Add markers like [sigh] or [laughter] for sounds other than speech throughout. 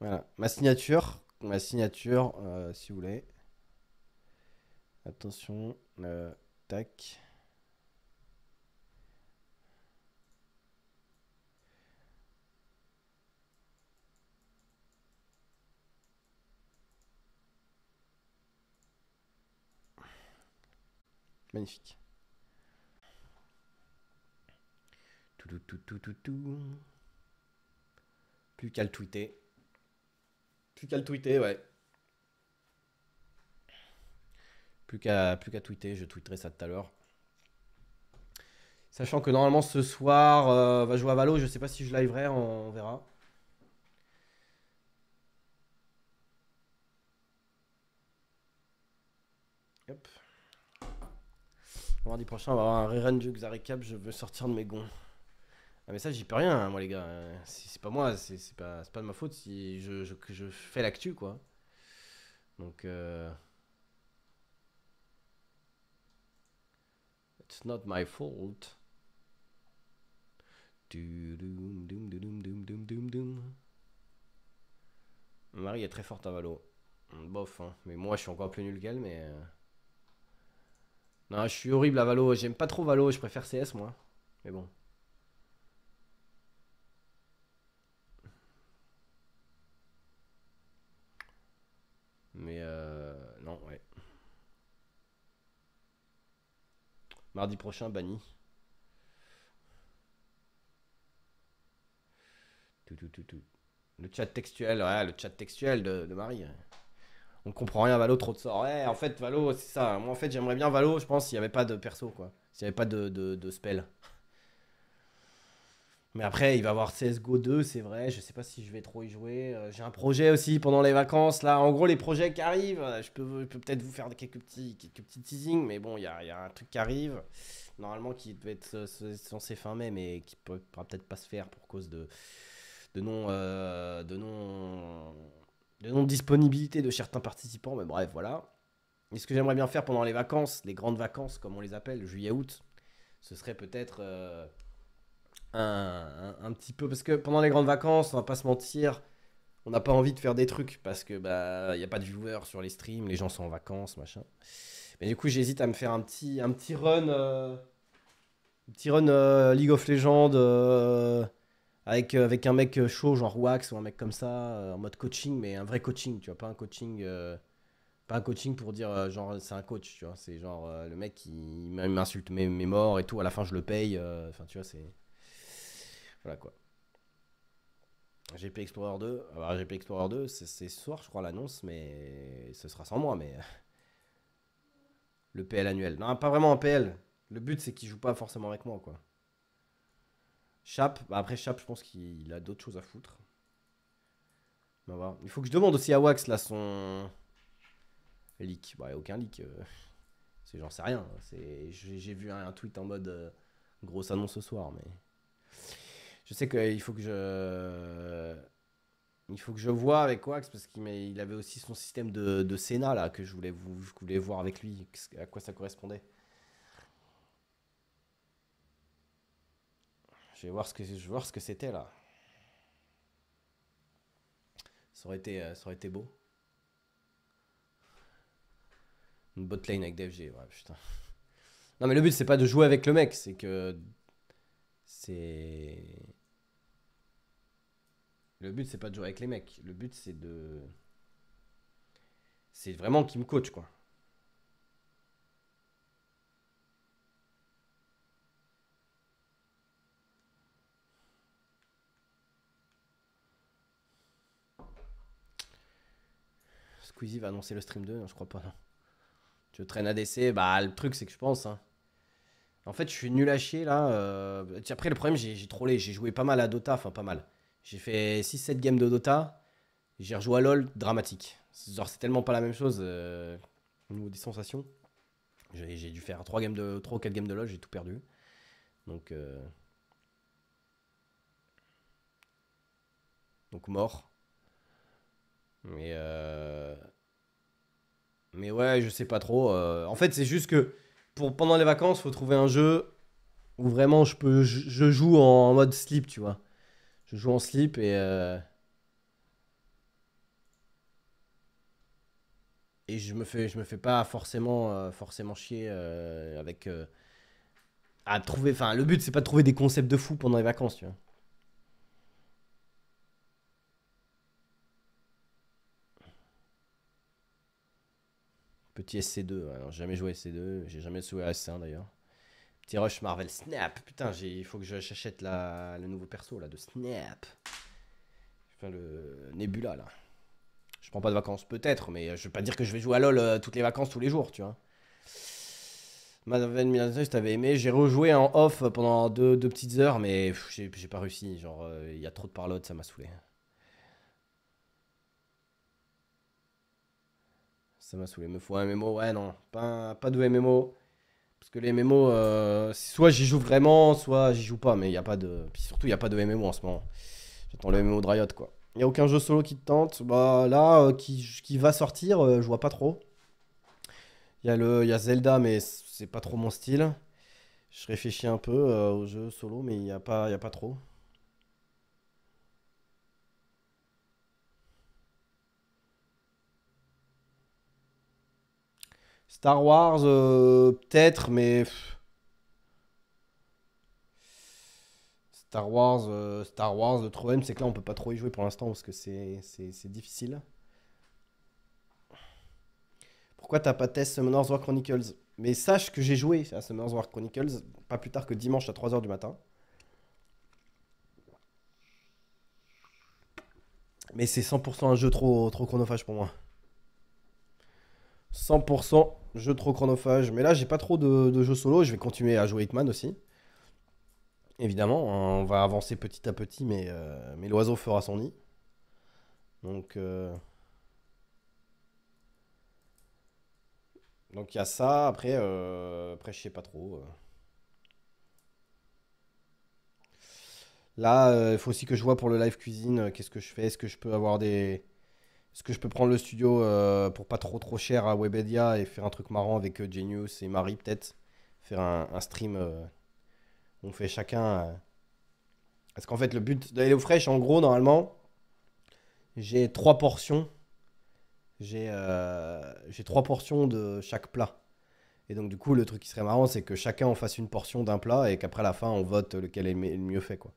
Voilà, ma signature, ma signature, euh, si vous voulez. Attention, euh, tac. Magnifique. Tout, tout, tout, tout, tout, tout. Plus qu'à le tweeter. Plus qu'à le tweeter, ouais. Plus qu'à plus tweeter, je tweeterai ça tout à l'heure. Sachant que normalement ce soir euh, on va jouer à Valo, je sais pas si je liverai, on, verra. Hop. Mardi prochain, on va avoir un rerun du Xaricab. je veux sortir de mes gonds. Ah mais ça j'y peux rien hein, moi les gars. C'est pas moi, c'est pas, pas de ma faute si je, je, je fais l'actu quoi. Donc euh, It's not my fault. Marie est très forte à Valo. Bof, hein. mais moi je suis encore plus nul qu'elle, mais. Euh, non, je suis horrible à Valo. J'aime pas trop Valo, je préfère CS moi. Mais bon. Mais euh, non, ouais. Mardi prochain, banni. Tout, tout, tout, tout. Le chat textuel, ouais, le chat textuel de, Marie. On comprend rien, Valo, trop de sorts. Ouais, en fait, Valo, c'est ça. Moi, en fait, j'aimerais bien Valo, je pense, s'il n'y avait pas de perso, quoi. S'il n'y avait pas de spell. Mais après, il va y avoir CSGO 2, c'est vrai. Je sais pas si je vais trop y jouer. Euh, j'ai un projet aussi pendant les vacances. Là, en gros, les projets qui arrivent, euh, je peux, peut-être vous faire quelques petits, quelques petits teasings. Mais bon, il y a, un truc qui arrive. Normalement, qui devait être euh, censé fin mai, mais qui ne peut, pourra peut-être pas se faire pour cause de, de non. de non de non-disponibilité de certains participants, mais bref, voilà. Et ce que j'aimerais bien faire pendant les vacances, les grandes vacances, comme on les appelle, juillet-août, ce serait peut-être un, petit peu. Parce que pendant les grandes vacances, on va pas se mentir, on n'a pas envie de faire des trucs parce que bah y a pas de viewers sur les streams, les gens sont en vacances, machin. Mais du coup, j'hésite à me faire un petit, un petit run, euh, un petit euh, League of Legends euh, avec, avec un mec chaud, genre Wax ou un mec comme ça, en mode coaching, mais un vrai coaching, tu vois, pas un coaching. pas un coaching pour dire genre c'est un coach, tu vois. C'est genre le mec qui m'insulte mes, mes morts et tout. À la fin, je le paye. Enfin, tu vois, c'est. Voilà quoi. GP Explorer 2, alors GP Explorer 2, c'est ce soir, je crois, l'annonce, mais ce sera sans moi, mais. Le PL annuel. Non, pas vraiment un PL. Le but, c'est qu'il joue pas forcément avec moi, quoi. Chap, bah après Chap, je pense qu'il a d'autres choses à foutre. On va Il faut que je demande aussi à Wax, là, son. Leak. Bah, aucun leak. Euh, j'en sais rien. J'ai vu un, tweet en mode euh, grosse annonce ce soir, mais. Je sais qu'il euh, faut que je. Il faut que je vois avec Wax parce qu'il avait aussi son système de, de Sénat là que je voulais, vous, voulais voir avec lui, à quoi ça correspondait. Je vais voir ce que je vais voir ce que c'était là. Ça aurait été, euh, ça aurait été beau. Une bot avec DFG, ouais putain. Non mais le but c'est pas de jouer avec le mec, c'est que c'est le but, c'est pas de jouer avec les mecs. Le but, c'est de. C'est vraiment qu'ils me coachent. quoi. Squeezie va annoncer le stream 2 Non, hein, je crois pas, non. Je traîne ADC. Bah, le truc, c'est que je pense. Hein. En fait, je suis nul à chier, là. Euh, après, le problème, j'ai trollé. J'ai joué pas mal à Dota. Enfin, pas mal. J'ai fait 6-7 games de Dota. J'ai rejoué à LoL, dramatique. Genre, c'est tellement pas la même chose au euh, niveau des sensations. J'ai dû faire 3, games de, 4 games de LoL, j'ai tout perdu. Donc. Euh, donc, mort. Mais. Euh, mais ouais, je sais pas trop. en fait, c'est juste que pour, pendant les vacances, faut trouver un jeu où vraiment je, peux, joue en mode slip, tu vois. Je joue en slip et. Euh, et je me fais, je me fais pas forcément, euh, forcément chier euh, avec. à trouver. Enfin, le but, c'est pas de trouver des concepts de fou pendant les vacances, tu Petit SC2, alors jamais joué à SC2, j'ai jamais joué à SC1 d'ailleurs. Petit rush Marvel Snap. Putain, il faut que j'achète le nouveau perso là de Snap. Enfin, le Nebula là. Je prends pas de vacances peut-être, mais je veux pas dire que je vais jouer à LoL euh, toutes les vacances tous les jours, tu vois. Milan, si t'avais aimé. J'ai rejoué en off pendant deux, petites heures, mais j'ai pas réussi. Genre, euh, il y a trop de parlotte, ça m'a saoulé. Ça m'a saoulé. Me faut un MMO. Ouais, non. Pas, pas de MMO. Parce que les MMO, euh, soit j'y joue vraiment, soit j'y joue pas. Mais il a pas de. Puis surtout, il n'y a pas de MMO en ce moment. J'attends le MMO de quoi. Il n'y a aucun jeu solo qui te tente. Bah là, euh, qui, va sortir, euh, je vois pas trop. Il y, a le, y a Zelda, mais c'est pas trop mon style. Je réfléchis un peu au jeu solo, mais il n'y a, pas, y a pas trop. Star Wars, euh, peut-être, mais. Star Wars, euh, Star Wars, le problème c'est que là on peut pas trop y jouer pour l'instant parce que c'est difficile. Pourquoi t'as pas test Summoner's War Chronicles Mais sache que j'ai joué à Summoner's War Chronicles pas plus tard que dimanche à 3h du matin. Mais c'est 100% un jeu trop, trop chronophage pour moi. 100% jeu trop chronophage. Mais là, j'ai pas trop de, jeux solo. Je vais continuer à jouer Hitman aussi. Évidemment, on va avancer petit à petit, mais, euh, mais l'oiseau fera son nid. Donc. Euh, donc il y a ça, après, euh, après je sais pas trop. Là, il faut aussi que je vois pour le live cuisine, qu'est-ce que je fais, est-ce que je peux avoir des, est-ce que je peux prendre le studio euh, pour pas trop trop cher à Webedia et faire un truc marrant avec euh, Genius et Marie peut-être. Faire un, stream où euh, on fait chacun. Parce qu'en fait le but d'aller au fraîche, en gros normalement j'ai trois portions. J'ai j'ai trois portions de chaque plat. Et donc du coup le truc qui serait marrant c'est que chacun en fasse une portion d'un plat et qu'après la fin on vote lequel est le mieux fait quoi.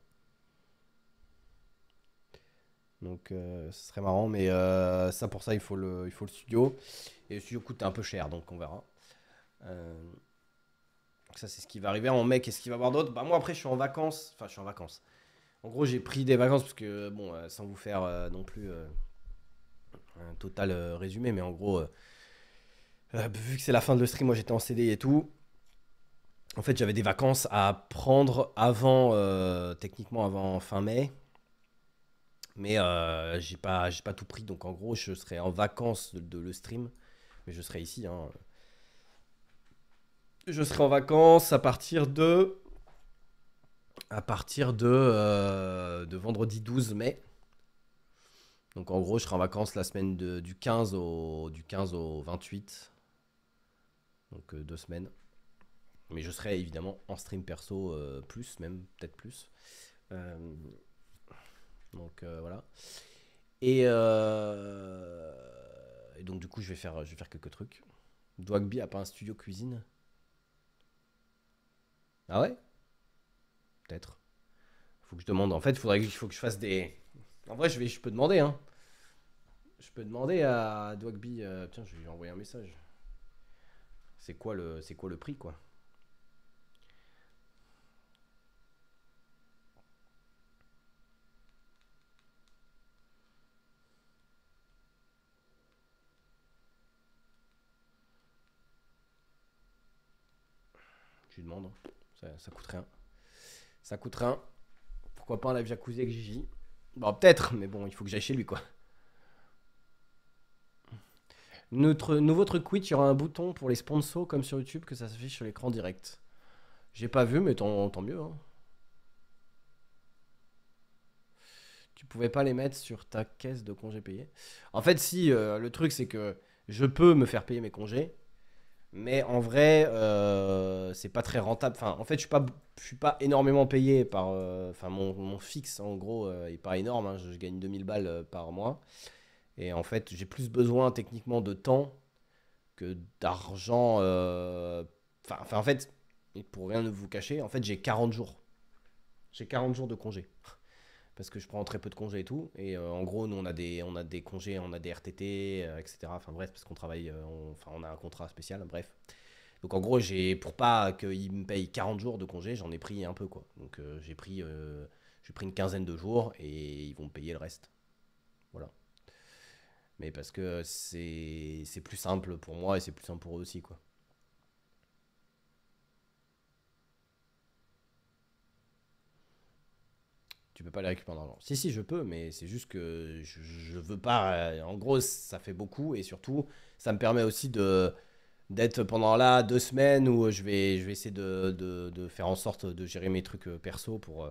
Donc euh, ce serait marrant, mais euh, ça pour ça il faut le, il faut le studio. Et le studio coûte un peu cher, donc on verra. Euh, ça c'est ce qui va arriver en mai. Qu'est-ce qu'il va y avoir d'autre Bah moi après je suis en vacances. Enfin je suis en vacances. En gros j'ai pris des vacances parce que bon sans vous faire non plus un total résumé, mais en gros vu que c'est la fin de le stream, moi j'étais en CD et tout. En fait j'avais des vacances à prendre avant techniquement avant fin mai mais euh, j'ai pas, j'ai pas tout pris. Donc en gros, je serai en vacances de, le stream. Mais je serai ici. Hein. Je serai en vacances à partir de. À partir de, euh, de vendredi 12 mai. Donc en gros, je serai en vacances la semaine du, 15 au, du 15 au 28. Donc euh, deux semaines. Mais je serai évidemment en stream perso plus, même peut-être plus. Donc euh, voilà. Et, euh, et, donc du coup, je vais faire, je vais faire quelques trucs. Dwagby a pas un studio cuisine Ah ouais Peut-être. Faut que je demande. En fait, faudrait, il faut que je fasse des. En vrai, je, vais, je peux demander. Hein. Je peux demander à Dwagby. Euh, tiens, je vais lui envoyer un message. C'est quoi le, c'est quoi le prix, quoi Ça, coûte rien. Ça coûte rien. Pourquoi pas un live jacuzzi avec Gigi Bon, peut-être, mais bon, il faut que j'aille chez lui, quoi. Notre nouveau truc Twitch, il y aura un bouton pour les sponsors comme sur YouTube que ça s'affiche sur l'écran direct. J'ai pas vu, mais tant, mieux. Hein. Tu pouvais pas les mettre sur ta caisse de congés payés. En fait, si, euh, le truc c'est que je peux me faire payer mes congés, mais en vrai, euh, c'est pas très rentable. Enfin, en fait, je suis pas, suis pas énormément payé par. Euh, enfin, mon, fixe, en gros, euh, est pas énorme. Hein. Je, gagne 2000 balles par mois. Et en fait, j'ai plus besoin techniquement de temps que d'argent. Enfin, en fait, pour rien ne vous cacher, en fait, j'ai 40 jours. J'ai 40 jours de congé parce que je prends très peu de congés et tout. Et euh, en gros, nous, on a, des, on a des congés, on a des RTT, etc. Euh, enfin bref, parce qu'on travaille, euh, on, enfin, on a un contrat spécial, bref. Donc en gros, j'ai pour pas qu'ils me payent 40 jours de congés, j'en ai pris un peu, quoi. Donc j'ai pris, j'ai pris une quinzaine de jours et ils vont me payer le reste. Voilà. Mais parce que c'est plus simple pour moi et c'est plus simple pour eux aussi, quoi. tu peux pas les récupérer en Si, si, je peux, mais c'est juste que je, veux pas. Euh, en gros, ça fait beaucoup et surtout, ça me permet aussi de d'être pendant là deux semaines où je vais, je vais essayer de, faire en sorte de gérer mes trucs euh, perso pour, euh,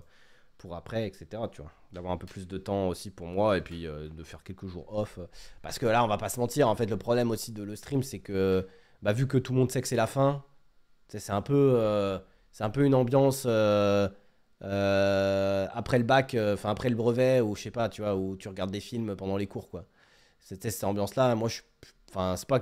pour après, etc. Tu vois, d'avoir un peu plus de temps aussi pour moi et puis de faire quelques jours off. Parce que là, on va pas se mentir, en fait, le problème aussi de le stream, c'est que bah, vu que tout le monde sait que c'est la fin, c'est un peu, c'est un peu une ambiance. Euh, après le bac, euh, enfin après le brevet, ou je sais pas, tu vois, où tu regardes des films pendant les cours, quoi. C'était cette ambiance-là. Moi, je, enfin, c'est pas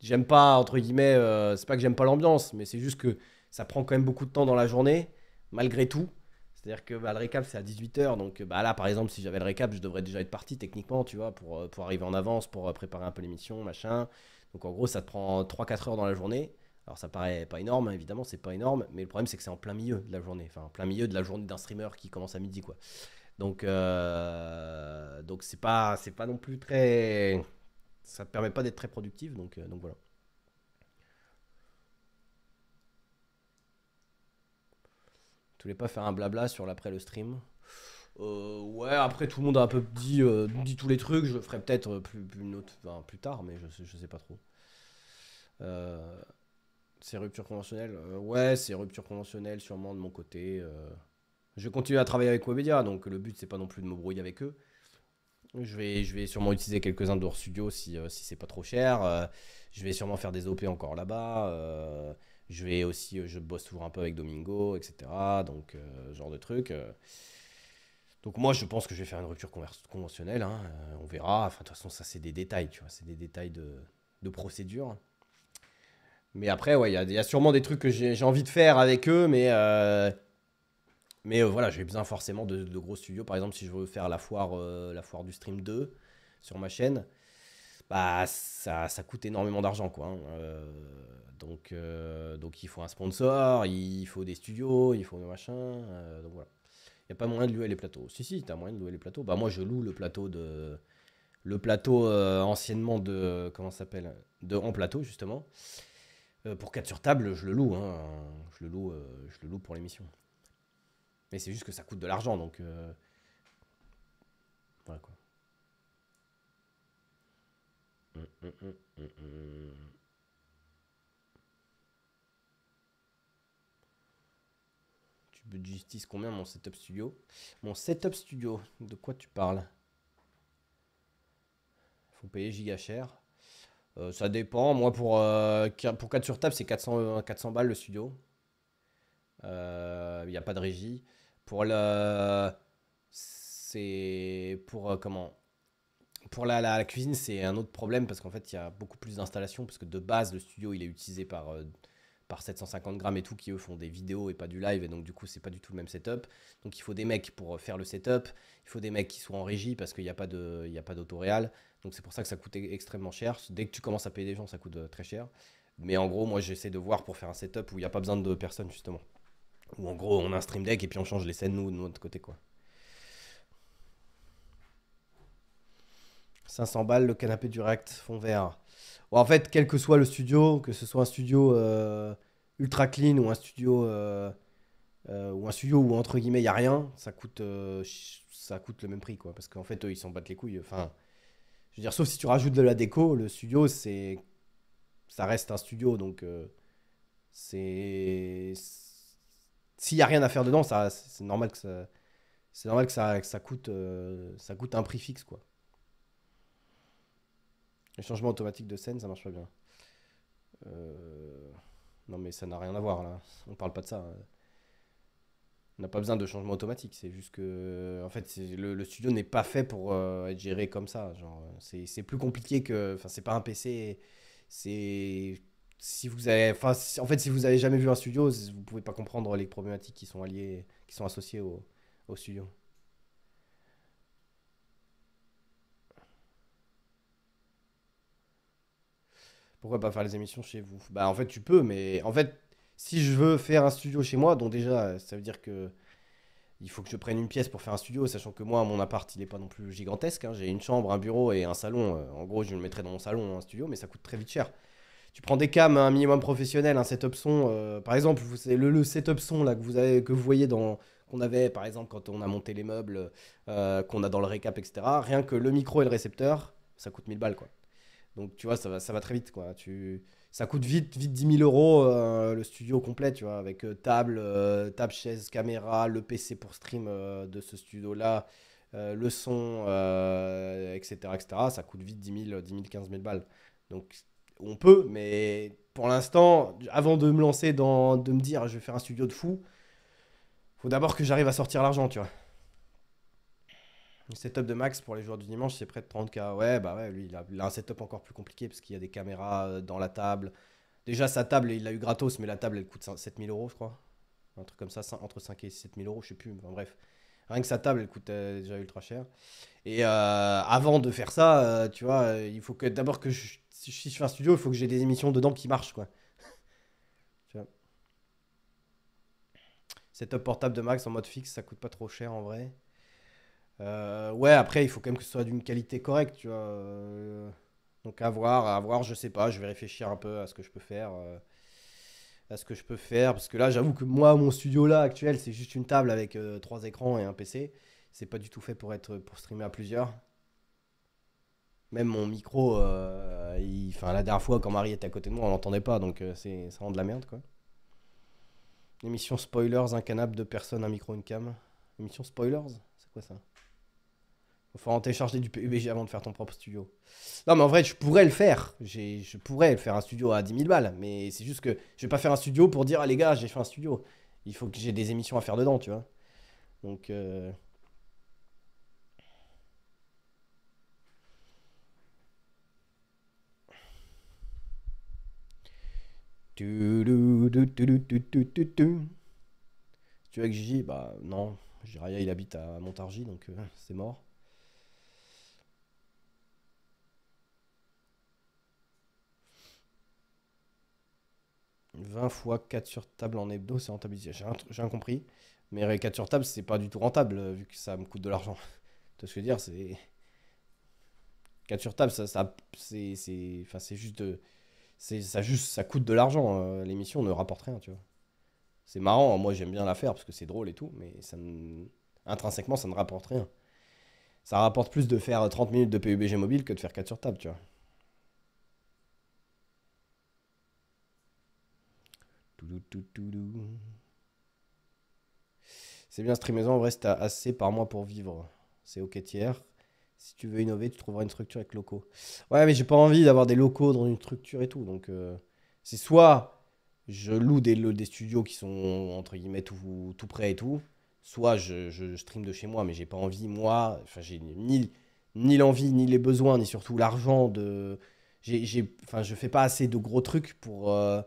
j'aime pas entre guillemets, euh, c'est pas que j'aime pas l'ambiance, mais c'est juste que ça prend quand même beaucoup de temps dans la journée, malgré tout. C'est-à-dire que bah, le récap c'est à 18h, donc bah, là par exemple si j'avais le récap je devrais déjà être parti techniquement, tu vois, pour, pour arriver en avance, pour préparer un peu l'émission, machin. Donc en gros ça te prend 3-4 heures dans la journée. Alors ça paraît pas énorme, hein, évidemment, c'est pas énorme, mais le problème c'est que c'est en plein milieu de la journée, enfin en plein milieu de la journée d'un streamer qui commence à midi, quoi. Donc euh, donc c'est pas c'est pas non plus très, ça te permet pas d'être très productif, donc euh, donc voilà. Tu voulais pas faire un blabla sur l'après le stream euh, ouais, après tout le monde a un peu dit, dit tous les trucs. Je ferai peut-être plus, une autre, plus tard, mais je, je sais pas trop. Euh... Ces ruptures conventionnelles euh, Ouais, ces ruptures conventionnelles, sûrement de mon côté. Euh. Je Je continue à travailler avec Webedia, donc le but, c'est pas non plus de me brouiller avec eux. Je vais, je vais sûrement utiliser quelques-uns de leur studio si, euh, si c'est pas trop cher. je vais sûrement faire des OP encore là-bas. je vais aussi, je bosse toujours un peu avec Domingo, etc. Donc, genre de trucs Donc moi, je pense que je vais faire une rupture conventionnelle. Hein, on verra. Enfin, de toute façon, ça, c'est des détails, tu vois. C'est des détails de, de procédure. Mais après, ouais, il y, a sûrement des trucs que j'ai envie de faire avec eux, mais. Euh, mais euh, voilà, j'ai besoin forcément de, de, gros studios. Par exemple, si je veux faire la foire, euh, la foire du stream 2 sur ma chaîne, bah ça, ça coûte énormément d'argent, quoi. Hein. donc, donc il faut un sponsor, il faut des studios, il faut des machins. voilà. Il n'y a pas moyen de louer les plateaux. Si, si, tu as moyen de louer les plateaux. Bah moi, je loue le plateau de. Le plateau anciennement de. Comment s'appelle De En Plateau, justement. Euh, pour 4 sur table, je le loue. Hein. Je, le loue euh, je le loue pour l'émission. Mais c'est juste que ça coûte de l'argent, donc. Euh... Voilà quoi. Hum, hum, hum, combien mon setup studio Mon setup studio, de quoi tu parles Faut payer giga cher. Euh, ça dépend. Moi, pour, euh, pour 4 sur table, c'est 400, 400 euh, balles le studio. Il n'y a pas de régie. Pour la. C'est. Pour. comment Pour la, la, cuisine, c'est un autre problème parce qu'en fait, il y a beaucoup plus d'installations. Parce que de base, le studio, il est utilisé par. par 750 grammes et tout, qui eux font des vidéos et pas du live, et donc du coup c'est pas du tout le même setup. Donc il faut des mecs pour faire le setup, il faut des mecs qui soient en régie parce qu'il n'y a pas d'autoréal. Donc c'est pour ça que ça coûte extrêmement cher. Dès que tu commences à payer des gens, ça coûte euh, très cher. Mais en gros, moi j'essaie de voir pour faire un setup où il n'y a pas besoin de personnes justement. Où en gros, on a un stream deck et puis on change les scènes nous de notre côté quoi. 500 balles le canapé du React fond vert. en fait, quel que soit le studio, que ce soit un studio euh, ultra clean ou un studio euh, ou un studio où entre guillemets il y a rien, ça coûte ça coûte le même prix quoi parce qu'en fait eux ils s'en battent les couilles enfin je veux dire, sauf si tu rajoutes de la déco, le studio, c'est. Ça reste un studio, donc. Euh, c'est. S'il n'y a rien à faire dedans, c'est normal que ça. C'est normal que ça, coûte, euh, ça coûte un prix fixe, quoi. Le changement automatique de scène, ça marche pas bien. Euh, non, mais ça n'a rien à voir, là. On parle pas de ça. Hein n'a pas besoin de changement automatique. C'est juste que, en fait, le, studio n'est pas fait pour euh, être géré comme ça. Genre, c'est, plus compliqué que. Enfin, c'est pas un PC. C'est. Si vous avez, enfin, en fait, si vous avez jamais vu un studio, vous pouvez pas comprendre les problématiques qui sont alliées, qui sont associées au, au studio. Pourquoi pas faire les émissions chez vous Bah en fait tu peux, mais en fait si je veux faire un studio chez moi, donc déjà, euh, ça veut dire que il faut que je prenne une pièce pour faire un studio, sachant que moi, mon appart, il n'est pas non plus gigantesque. Hein. J'ai une chambre, un bureau et un salon. Euh, en gros, je le mettrais dans mon salon, un studio, mais ça coûte très vite cher. Tu prends des cams, un minimum professionnel, un setup son. Euh, par exemple, vous, le, le, setup son là, que, vous avez, que vous voyez dans qu'on avait par exemple quand on a monté les meubles, qu'on a dans le récap, etc. Rien que le micro et le récepteur, ça coûte 1000 balles quoi. Donc tu vois, ça va, ça va très vite quoi ça coûte vite, vite 10 000 euros euh, le studio complet, tu vois, avec euh, table, euh, table, chaise, caméra, le PC pour stream de ce studio-là, le son, etc., etc. Ça coûte vite 10 000, 10 000, 15 000 balles. Donc, on peut, mais pour l'instant, avant de me lancer dans, de me dire, je vais faire un studio de fou, faut d'abord que j'arrive à sortir l'argent, tu vois. Le setup de Max pour les joueurs du dimanche, c'est près de 30K. Ouais, bah ouais, lui, il a, un setup encore plus compliqué parce qu'il y a des caméras euh, dans la table. Déjà, sa table, il l'a eu gratos, mais la table, elle coûte 7000 euros, je crois. Un truc comme ça, entre 5 et 7000 euros, je sais plus. Enfin, bref. Rien que sa table, elle coûte euh, déjà ultra cher. Et euh, avant de faire ça, tu vois, il faut que d'abord que je, si je fais un studio, il faut que j'ai des émissions dedans qui marchent, quoi. [laughs] Setup portable de Max en mode fixe, ça coûte pas trop cher en vrai. Euh, ouais, après, il faut quand même que ce soit d'une qualité correcte, tu vois. Euh, donc à voir, à voir, je sais pas, je vais réfléchir un peu à ce que je peux faire. Euh, à ce que je peux faire, parce que là, j'avoue que moi, mon studio là actuel, c'est juste une table avec trois écrans et un PC. C'est pas du tout fait pour être pour streamer à plusieurs. Même mon micro, enfin la dernière fois quand Marie était à côté de moi, on l'entendait pas, donc c'est ça rend de la merde quoi. Émission spoilers, un canapé, de personnes, un micro, une cam. Émission spoilers, c'est quoi ça faut en télécharger du PUBG avant de faire ton propre studio. Non, mais en vrai, je pourrais le faire. Je pourrais faire un studio à 10 000 balles. Mais c'est juste que je vais pas faire un studio pour dire, ah les gars, j'ai fait un studio. Il faut que j'ai des émissions à faire dedans, tu vois. Donc. Euh, tu vois que Gigi bah non. Jiraya, il habite à Montargis, donc euh, c'est mort. 20 fois 4 sur table en hebdo, c'est rentabilisé. J'ai rien compris. Mais 4 sur table, c'est pas du tout rentable euh, vu que ça me coûte de l'argent. [laughs] Tu ce que je veux dire C'est. 4 [laughs] sur table, ça, c'est, enfin, c'est juste C'est, ça, juste, ça coûte de l'argent. Euh, l'émission ne rapporte rien, tu vois. C'est marrant, hein, moi j'aime bien la faire parce que c'est drôle et tout, mais ça intrinsèquement, ça ne rapporte rien. Ça rapporte plus de faire 30 euh, minutes de PUBG mobile que de faire 4 sur table, tu vois. C'est bien streamer en vrai, c'est assez par mois pour vivre. C'est ok tiers. Si tu veux innover, tu trouveras une structure avec locaux. Ouais, mais j'ai pas envie d'avoir des locaux dans une structure et tout. Donc, euh, c'est soit je loue des, studios qui sont entre guillemets tout, tout et tout, soit je, stream de chez moi, mais j'ai pas envie, moi, enfin, j'ai ni, ni l'envie, ni les besoins, ni surtout l'argent de. enfin, je fais pas assez de gros trucs pour. Euh,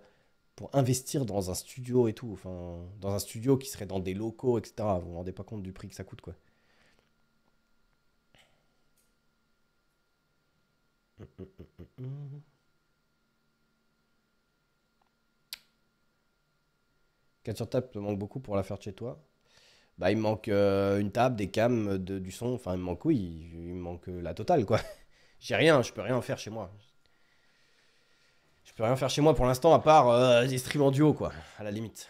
pour investir dans un studio et tout. Enfin, dans un studio qui serait dans des locaux, etc. Vous vous rendez pas compte du prix que ça coûte, quoi. sur table te manque beaucoup pour la faire chez toi Bah, il me manque euh, une table, des cams, du son. Enfin, il me manque, oui, il me manque euh, la totale, quoi. [laughs] J'ai rien, je peux rien faire chez moi. Je peux rien faire chez moi pour l'instant à part euh, des streams en duo, quoi, à la limite.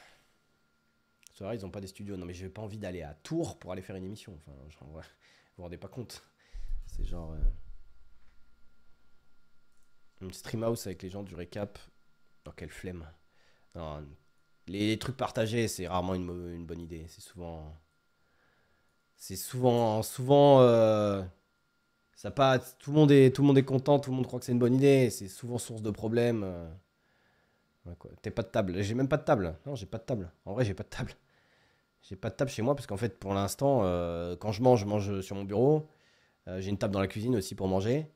C'est vrai, ils n'ont pas des studios. Non, mais j'ai pas envie d'aller à Tours pour aller faire une émission. Enfin, vous vous rendez pas compte. C'est genre. Euh, une stream house avec les gens du récap. quelle flemme. les trucs partagés, c'est rarement une, bonne idée. C'est souvent. C'est souvent. Souvent. Euh, ça pas, tout, le monde est, tout le monde est content, tout le monde croit que c'est une bonne idée, c'est souvent source de problèmes. Euh, T'es pas de table. J'ai même pas de table. Non, j'ai pas de table. En vrai, j'ai pas de table. J'ai pas de table chez moi parce qu'en fait, pour l'instant, euh, quand je mange, je mange sur mon bureau. Euh, j'ai une table dans la cuisine aussi pour manger.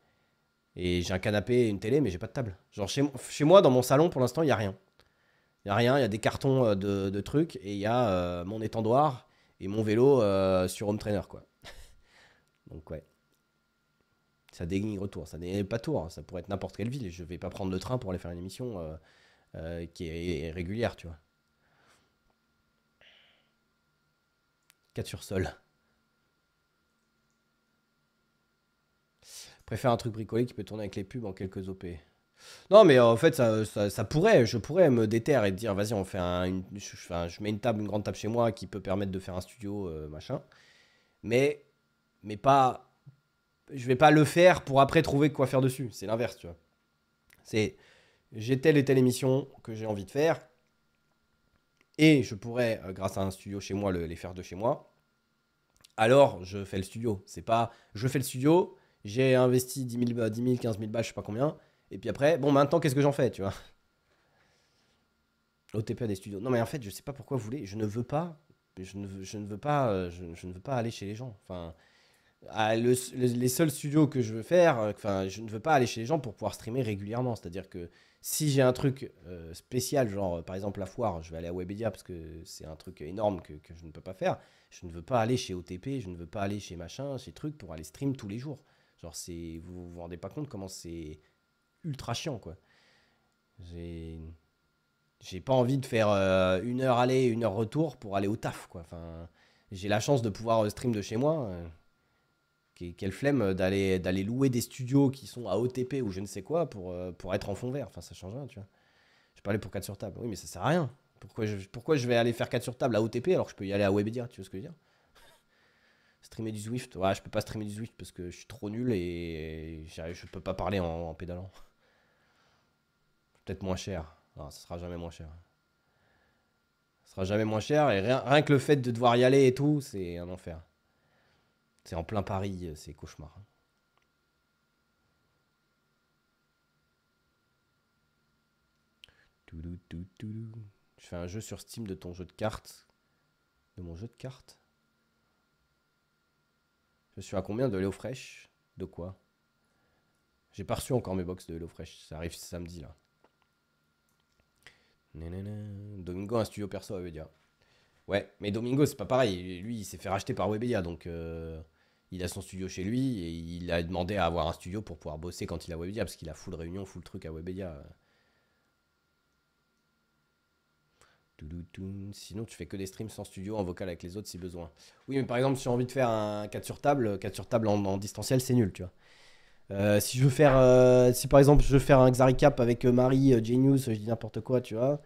Et j'ai un canapé et une télé, mais j'ai pas de table. Genre, chez, chez moi, dans mon salon, pour l'instant, il y a rien. Il y a rien, il y a des cartons de, trucs et il y a mon étendoir et mon vélo sur home trainer, quoi. [laughs] Donc, ouais ça dénigre retour ça n'est pas tour, hein. ça pourrait être n'importe quelle ville. Je vais pas prendre le train pour aller faire une émission euh, euh, qui est régulière, tu vois. 4 sur sol. Préfère un truc bricolé qui peut tourner avec les pubs en quelques OP. Non, mais euh, en fait, ça, pourrait, je pourrais me déterrer et dire, vas-y, on fait un, je, mets une table, une grande table chez moi qui peut permettre de faire un studio, machin. Mais, mais pas je vais pas le faire pour après trouver quoi faire dessus. C'est l'inverse, tu vois. C'est j'ai telle et telle émission que j'ai envie de faire. Et je pourrais, euh, grâce à un studio chez moi, les faire de chez moi. Alors, je fais le studio. C'est pas je fais le studio, j'ai investi 10 000, 10 15 000 balles, je sais pas combien. Et puis après, bon, maintenant, qu'est-ce que j'en fais, tu vois OTP à e des studios. Non, mais en fait, je sais pas pourquoi vous voulez. Je ne veux pas. Je ne je ne veux pas. Euh, je ne veux pas aller chez les gens. Enfin, les seuls studios que je veux faire, euh, enfin, je ne veux pas aller chez les gens pour pouvoir streamer régulièrement. C'est-à-dire que si j'ai un truc euh, spécial, genre euh, par exemple la foire, je vais aller à Webedia parce que c'est un truc énorme que, je ne peux pas faire. Je ne veux pas aller chez OTP, je ne veux pas aller chez machin, chez truc pour aller stream tous les jours. Genre, c'est vous vous rendez pas compte comment c'est ultra chiant, quoi. J'ai. J'ai pas envie de faire une heure aller, une heure retour pour aller au taf, quoi. Enfin, j'ai la chance de pouvoir stream de chez moi quelle flemme d'aller d'aller louer des studios qui sont à OTP ou je ne sais quoi pour, euh, pour être en fond vert. Enfin, ça change rien, tu vois. Je parlais pour 4 sur table. Oui, mais ça sert à rien. Pourquoi je, pourquoi je vais aller faire 4 sur table à OTP alors que je peux y aller à Webedia, tu vois ce que je veux dire Streamer du Zwift, ouais, je peux pas streamer du Zwift parce que je suis trop nul et je ne peux pas parler en, pédalant. Peut-être moins cher. Non, ça sera jamais moins cher. Ça sera jamais moins cher et rien, rien que le fait de devoir y aller et tout, c'est un enfer. C'est en plein Paris, c'est cauchemar. Je fais un jeu sur Steam de ton jeu de cartes. De mon jeu de cartes Je suis à combien de Léo fraîche De quoi J'ai pas reçu encore mes box de Léo fraîche. Ça arrive samedi là. Domingo, un studio perso à Webedia. Ouais, mais Domingo, c'est pas pareil. Lui, il s'est fait racheter par Webedia, donc. Euh, il a son studio chez lui et il a demandé à avoir un studio pour pouvoir bosser quand il a Webedia, parce qu'il a full réunion, full truc à Webedia. Sinon, tu fais que des streams sans studio, en vocal avec les autres si besoin. Oui, mais par exemple, si j'ai envie de faire un 4 sur table, 4 sur table en, distanciel, c'est nul, tu vois. Euh, si je veux faire, euh, si par exemple je veux faire un Cap avec euh, Marie, Genius, je dis n'importe quoi, tu vois,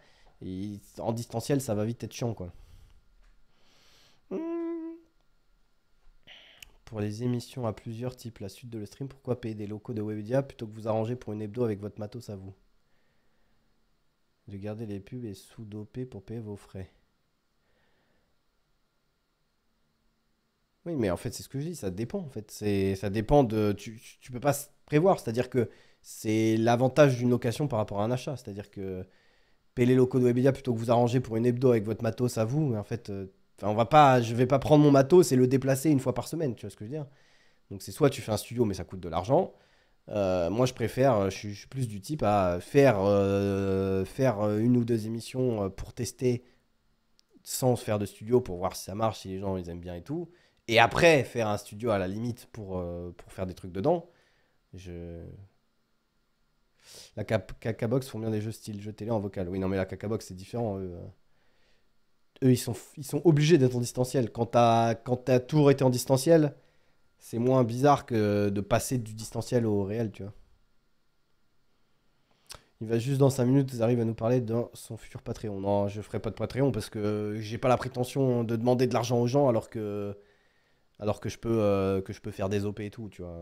en distanciel, ça va vite être chiant, quoi. pour les émissions à plusieurs types la suite de le stream, pourquoi payer des locaux de Webedia plutôt que vous arranger pour une hebdo avec votre matos à vous De garder les pubs et sous-doper pour payer vos frais. Oui, mais en fait, c'est ce que je dis, ça dépend. En fait, c'est ça dépend de. Tu, tu peux pas prévoir. C'est-à-dire que c'est l'avantage d'une location par rapport à un achat. C'est-à-dire que payer les locaux de Webedia plutôt que vous arranger pour une hebdo avec votre matos à vous, en fait, euh, Enfin, on va pas, je vais pas prendre mon matos et le déplacer une fois par semaine, tu vois ce que je veux dire Donc c'est soit tu fais un studio mais ça coûte de l'argent. Euh, moi je préfère, je suis, plus du type à faire, euh, faire euh, une ou deux émissions pour tester sans faire de studio pour voir si ça marche, si les gens ils aiment bien et tout. Et après faire un studio à la limite pour, pour faire des trucs dedans. Je... La Cacabox font bien des jeux style jeu télé en vocal. Oui non mais la Cacabox c'est différent. Eux. Hein eux, ils sont, ils sont obligés d'être en distanciel. Quand t'as quand été tour était en distanciel, c'est moins bizarre que de passer du distanciel au réel, tu vois. Il va juste dans 5 minutes, ils à nous parler de son futur Patreon. Non, je ferai pas de Patreon parce que j'ai pas la prétention de demander de l'argent aux gens alors que alors que je peux euh, que je peux faire des OP et tout, tu vois.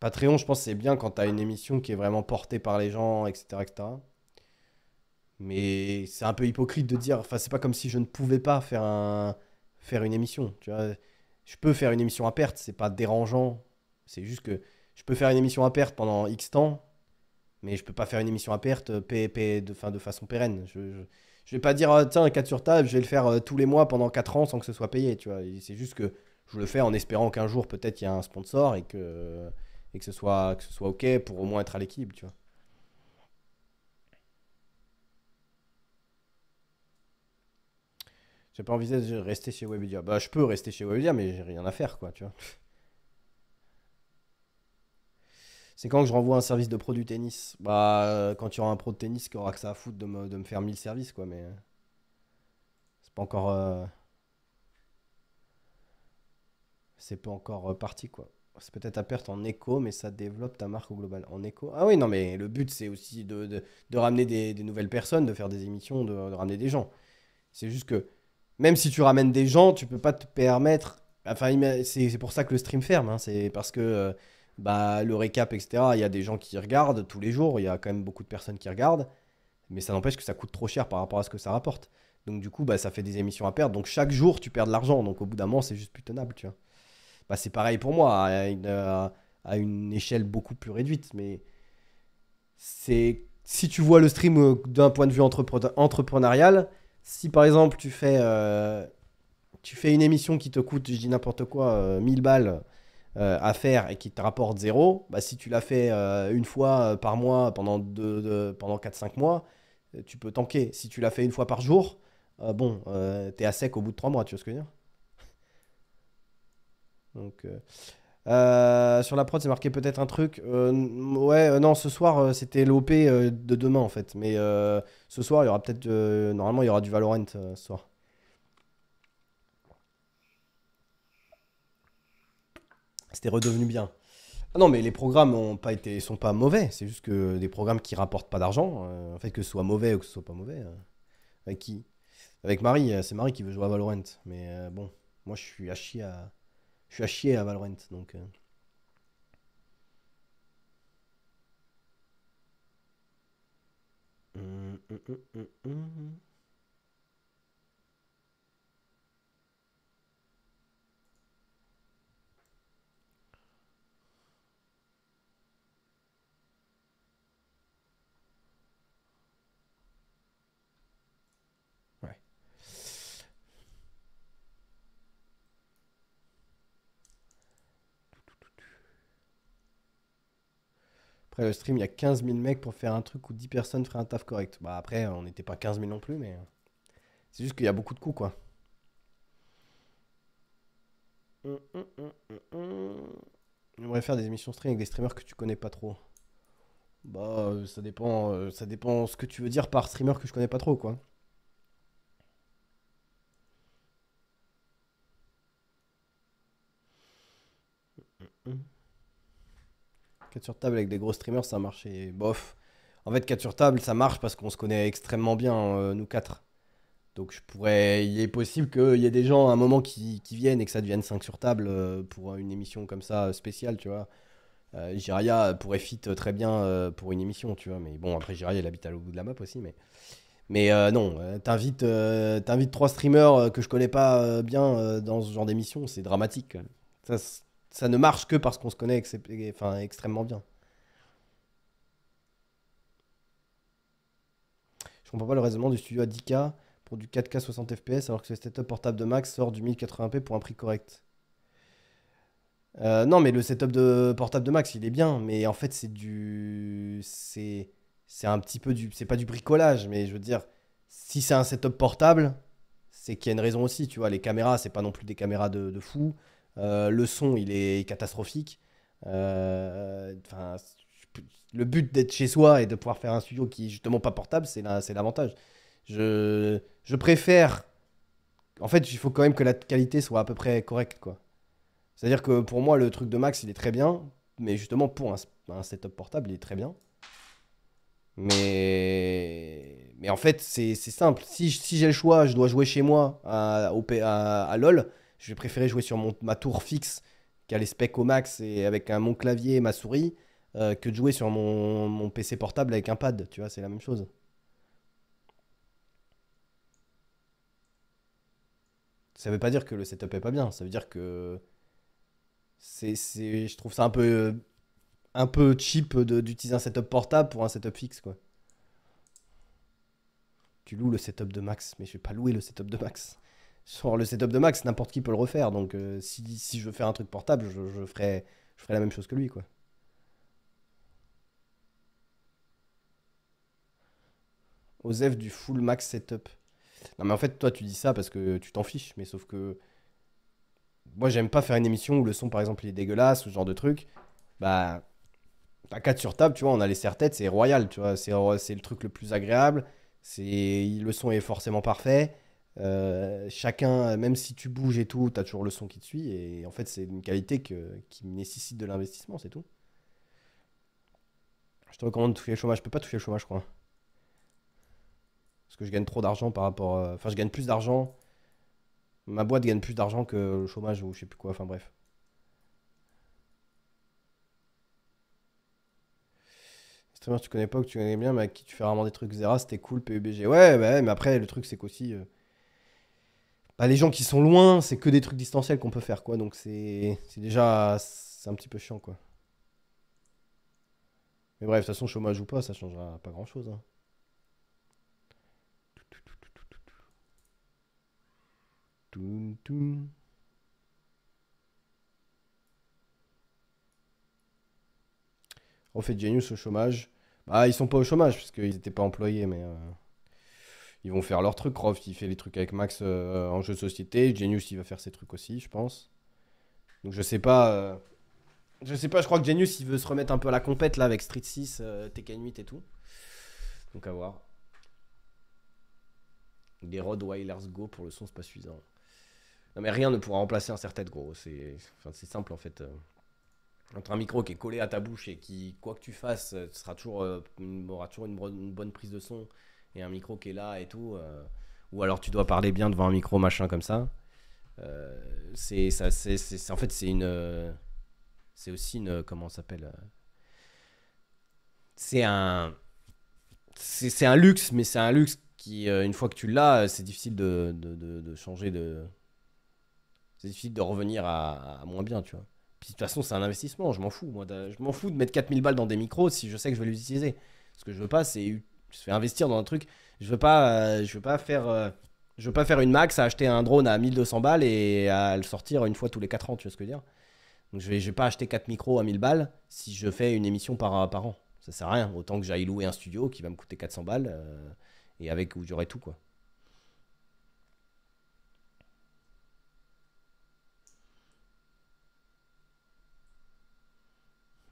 Patreon, je pense c'est bien quand t'as une émission qui est vraiment portée par les gens, etc. Mais c'est un peu hypocrite de dire. Enfin, c'est pas comme si je ne pouvais pas faire, un, faire une émission. Tu vois, je peux faire une émission à perte, c'est pas dérangeant. C'est juste que je peux faire une émission à perte pendant X temps, mais je peux pas faire une émission à perte euh, de, fin, de façon pérenne. Je, je, vais pas dire, ah, tiens, 4 sur table, je vais le faire euh, tous les mois pendant 4 ans sans que ce soit payé. Tu vois, c'est juste que je le fais en espérant qu'un jour, peut-être, il y a un sponsor et que, et que, ce, soit, que ce soit OK pour au moins être à l'équipe. Tu vois. J'ai pas envie de rester chez Webedia. Bah, je peux rester chez Webedia, mais j'ai rien à faire, quoi, tu vois. C'est quand que je renvoie un service de pro du tennis Bah, quand tu auras un pro de tennis qui aura que ça à foutre de me, faire 1000 services, quoi, mais. Euh, c'est pas encore. Euh, c'est pas encore euh, parti, quoi. C'est peut-être à perte en écho, mais ça développe ta marque au global. En écho Ah oui, non, mais le but, c'est aussi de, ramener des, nouvelles personnes, de faire des émissions, de ramener des gens. C'est juste que même si tu ramènes des gens, tu peux pas te permettre. Enfin, c'est pour ça que le stream ferme. Hein. C'est parce que euh, bah, le récap, etc., il y a des gens qui regardent tous les jours. Il y a quand même beaucoup de personnes qui regardent. Mais ça n'empêche que ça coûte trop cher par rapport à ce que ça rapporte. Donc, du coup, bah, ça fait des émissions à perdre. Donc, chaque jour, tu perds de l'argent. Donc, au bout d'un moment, c'est juste plus tenable. Tu Bah, c'est pareil pour moi, à une, à une échelle beaucoup plus réduite. Mais c'est si tu vois le stream euh, d'un point de vue entrepreneurial, si par exemple tu fais, euh, tu fais une émission qui te coûte, je dis n'importe quoi, 1000 euh, balles euh, à faire et qui te rapporte zéro, bah, si tu l'as fait une fois par mois pendant, deux, pendant 4-5 mois, tu peux tanker. Si tu la fais une fois par jour, bon, t'es à sec au bout de 3 mois, tu vois ce que je veux dire Donc. sur la prod, c'est marqué peut-être un truc. ouais, non, ce soir, c'était l'OP de demain, en fait. Mais ce soir, il y aura peut-être. normalement, il y aura du Valorant euh, ce soir. C'était redevenu bien. Ah non, mais les programmes ont pas été, sont pas mauvais. C'est juste que des programmes qui rapportent pas d'argent, euh, en fait, que ce soit mauvais ou que ce soit pas mauvais. Euh, avec qui Avec Marie, c'est Marie qui veut jouer à Valorant. Mais bon, moi, je suis à chier à, je suis à, chier à Valorant. Donc. Mm-mm-mm-mm-mm. le stream, il y a 15 000 mecs pour faire un truc où 10 personnes feraient un taf correct. Bah, après, on n'était pas 15 000 non plus, mais euh, c'est juste qu'il y a beaucoup de coups, quoi. J'aimerais faire des émissions stream avec des streamers que tu connais pas trop. Bah, euh, ça dépend, euh, ça dépend ce que tu veux dire par streamer que je connais pas trop, quoi. 4 sur table avec des gros streamers, ça marche et bof. En fait, 4 sur table, ça marche parce qu'on se connaît extrêmement bien, euh, nous quatre. Donc je pourrais. Il est possible qu'il y ait des gens à un moment qui, viennent et que ça devienne 5 sur table euh, pour une émission comme ça euh, spéciale, tu vois. Jiraya pourrait fit très bien pour une émission, tu vois. Mais bon, après Jiraya, il habite à l'autre bout de la map aussi, mais. Mais non, t'invites trois streamers que je connais pas bien dans ce genre d'émission, c'est dramatique. Ça, ça ne marche que parce qu'on se connaît enfin, extrêmement bien. Je comprends pas le raisonnement du studio à 10K pour du 4K 60 FPS alors que le setup portable de Max sort du 1080p pour un prix correct. Euh, non, mais le setup de portable de Max, il est bien, mais en fait, c'est du. C'est. C'est un petit peu du. C'est pas du bricolage, mais je veux dire, si c'est un setup portable, c'est qu'il y a une raison aussi, tu vois. Les caméras, c'est pas non plus des caméras de, de fou. Euh, le son, il est catastrophique. Euh, enfin le but d'être chez soi et de pouvoir faire un studio qui est justement pas portable, c'est l'avantage. Je, préfère. En fait, il faut quand même que la qualité soit à peu près correcte, quoi. C'est-à-dire que pour moi, le truc de Max, il est très bien, mais justement pour un, un setup portable, il est très bien. Mais, mais en fait, c'est simple. Si, j'ai le choix, je dois jouer chez moi à LOL je vais préférer jouer sur mon, ma tour fixe qui a les specs au max et avec un, mon clavier et ma souris euh, que de jouer sur mon, PC portable avec un pad, tu vois, c'est la même chose. Ça veut pas dire que le setup est pas bien, ça veut dire que c'est, je trouve ça un peu, un peu cheap d'utiliser un setup portable pour un setup fixe, quoi. Tu loues le setup de Max, mais je vais pas louer le setup de Max sur le setup de Max, n'importe qui peut le refaire. Donc euh, si, je veux faire un truc portable, je, je, ferai, je la même chose que lui. quoi. Osef du full max setup. Non mais en fait toi tu dis ça parce que tu t'en fiches, mais sauf que moi j'aime pas faire une émission où le son par exemple il est dégueulasse ou ce genre de truc. Bah T'as 4 sur table, tu vois, on a les serre-têtes, c'est royal, tu vois, c'est le truc le plus agréable, c'est le son est forcément parfait. Euh, chacun, même si tu bouges et tout, tu as toujours le son qui te suit. Et en fait, c'est une qualité que, qui nécessite de l'investissement, c'est tout. Je te recommande de toucher le chômage. Je peux pas toucher le chômage, je crois. Parce que je gagne trop d'argent par rapport. Euh, enfin, je gagne plus d'argent. Ma boîte gagne plus d'argent que le chômage ou je sais plus quoi. Enfin, bref. streamer tu connais pas ou que tu connais bien mais qui tu fais rarement des trucs Zera c'était cool PUBG e bah ouais, mais après le truc c'est qu'aussi euh, bah, les gens qui sont loin, c'est que des trucs distanciels qu'on peut faire, quoi. Donc c'est déjà un petit peu chiant, quoi. Mais bref, de toute façon, chômage ou pas, ça changera pas grand-chose. Hein. fait fait Genius au chômage. Bah, ils sont pas au chômage, puisqu'ils n'étaient pas employés, mais... Euh, ils vont faire leur truc. Croft, il fait les trucs avec Max euh, en jeu société. Genius, il va faire ses trucs aussi, je pense. Donc je sais pas. Euh, je sais pas, je crois que Genius, il veut se remettre un peu à la compète là avec Street 6, euh, Tekken 8 et tout. Donc à voir. Des Wireless Go pour le son, c'est pas suffisant. mais rien ne pourra remplacer un serre-tête, gros. C'est simple en fait. Euh. Entre un micro qui est collé à ta bouche et qui, quoi que tu fasses, sera toujours, aura toujours une bonne prise de son un micro qui est là et tout. Euh, ou alors tu dois parler bien devant un micro, machin comme ça. Euh, c'est ça, c'est, en fait c'est une, euh, c'est aussi une comment s'appelle C'est un, c'est, un luxe, mais c'est un luxe qui une fois que tu l'as, c'est difficile de, de, de, changer de, c'est difficile de revenir à, moins bien, tu vois. Puis de toute façon c'est un investissement, je m'en fous, moi, je m'en fous de mettre 4000 balles dans des micros si je sais que je vais les utiliser. Ce que je veux pas c'est je vais investir dans un truc. Je veux pas, euh, je veux pas faire, euh, je veux pas faire une max à acheter un drone à 1200 balles et à le sortir une fois tous les 4 ans. Tu vois ce que je veux dire Donc je vais, je vais pas acheter 4 micros à 1000 balles si je fais une émission par, par an. Ça sert à rien. Autant que j'aille louer un studio qui va me coûter 400 balles euh, et avec où j'aurai tout quoi.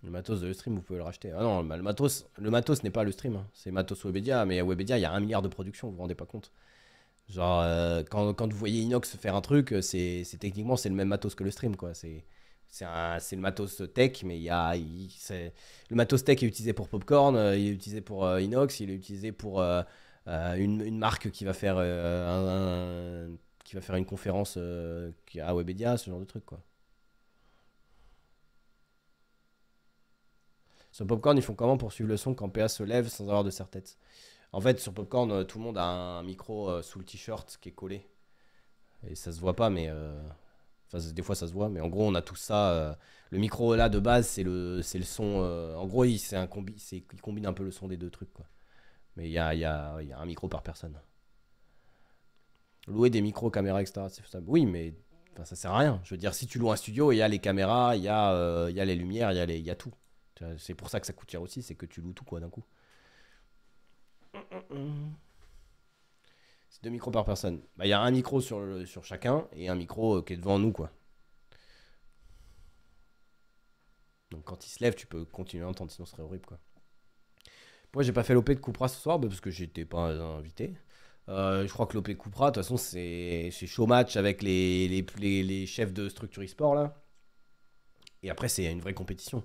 Le matos de le stream, vous pouvez le racheter. Ah non, le matos, le matos n'est pas le stream. Hein. C'est matos Webedia, mais à Webedia, il y a un milliard de productions, vous vous rendez pas compte. Genre, euh, quand, quand, vous voyez Inox faire un truc, euh, c'est techniquement, c'est le même matos que le stream, quoi. C'est le matos tech, mais il y a. le matos tech est utilisé pour Popcorn, euh, il est utilisé pour Inox, il est utilisé pour une, une, marque qui va faire, un, qui va faire une conférence à Webedia, ce genre de truc, quoi. Sur Popcorn, ils font comment pour suivre le son quand PA se lève sans avoir de serre-tête En fait, sur Popcorn, euh, tout le monde a un micro euh, sous le t-shirt qui est collé. Et ça se voit pas, mais. Euh, enfin, des fois, ça se voit, mais en gros, on a tout ça. Le micro là de base, c'est le, le son. En gros, il, un combine un peu le son des deux trucs. Mais il y a, un micro par personne. Louer des micros, caméras, etc. C'est Oui, mais ça sert à rien. Je veux dire, si tu loues un studio, il y a les caméras, il y, a les lumières, il y, a les... y a tout. C'est pour ça que ça coûte cher aussi, c'est que tu loues tout quoi d'un coup. C'est deux micros par personne. Bah, il y a un micro sur, sur chacun et un micro euh, qui est devant nous quoi. Donc quand il se lève, tu peux continuer à entendre, sinon ce serait horrible quoi. Moi j'ai pas fait l'OP de Coupera ce soir bah, parce que j'étais pas invité. Euh, je crois que l'OP Coupera, de toute façon, c'est show match avec les, les, chefs de structure e-sport là. Et après, c'est une vraie compétition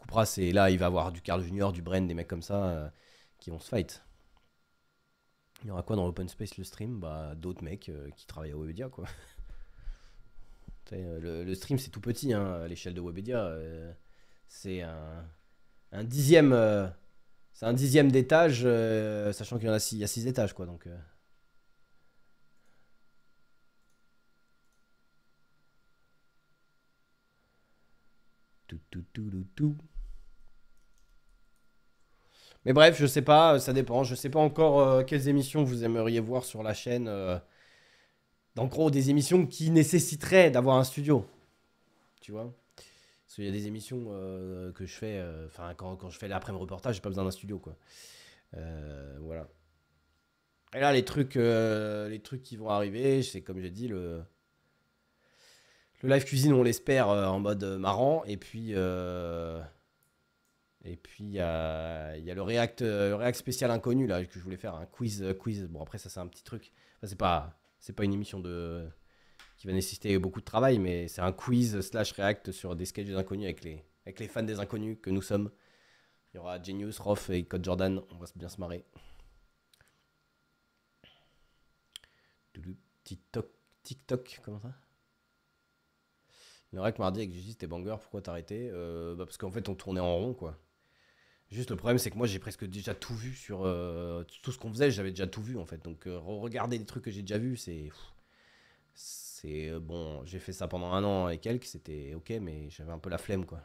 coupera, c'est là, il va avoir du Carl Junior, du Bren, des mecs comme ça euh, qui vont se fight. Il y aura quoi dans l'open space le stream Bah d'autres mecs euh, qui travaillent à Webedia quoi. [laughs] Euh, le, stream c'est tout petit hein, à l'échelle de Webedia. c'est un, dixième. c'est un dixième d'étage, sachant qu'il y en a six, il y a six étages quoi donc. Tout, tout, tout, tout, Mais bref, je sais pas, ça dépend. Je sais pas encore euh, quelles émissions vous aimeriez voir sur la chaîne. en euh, gros, des émissions qui nécessiteraient d'avoir un studio. Tu vois Parce qu'il y a des émissions euh, que je fais, enfin, quand, quand, je fais l'après-reportage, j'ai pas besoin d'un studio, quoi. voilà. Et là, les trucs, les trucs qui vont arriver, c'est comme j'ai dit, le, le live cuisine, on l'espère euh, en mode euh, marrant. Et puis. Euh, et puis il y, a, le, React, React spécial inconnu là que je voulais faire un quiz quiz. Bon après ça c'est un petit truc. c'est pas c'est pas une émission de qui va nécessiter beaucoup de travail mais c'est un quiz slash React sur des sketches des inconnus avec les avec les fans des inconnus que nous sommes. Il y aura Genius, Roth et Code Jordan. On va bien se marrer. TikTok comment ça? Le rec mardi avec Gigi, c'était banger, pourquoi t'arrêter euh, bah, Parce qu'en fait, on tournait en rond, quoi. Juste le problème, c'est que moi, j'ai presque déjà tout vu sur euh, tout ce qu'on faisait, j'avais déjà tout vu, en fait. Donc, euh, regarder des trucs que j'ai déjà vus, c'est. C'est bon, j'ai fait ça pendant un an et quelques, c'était ok, mais j'avais un peu la flemme, quoi.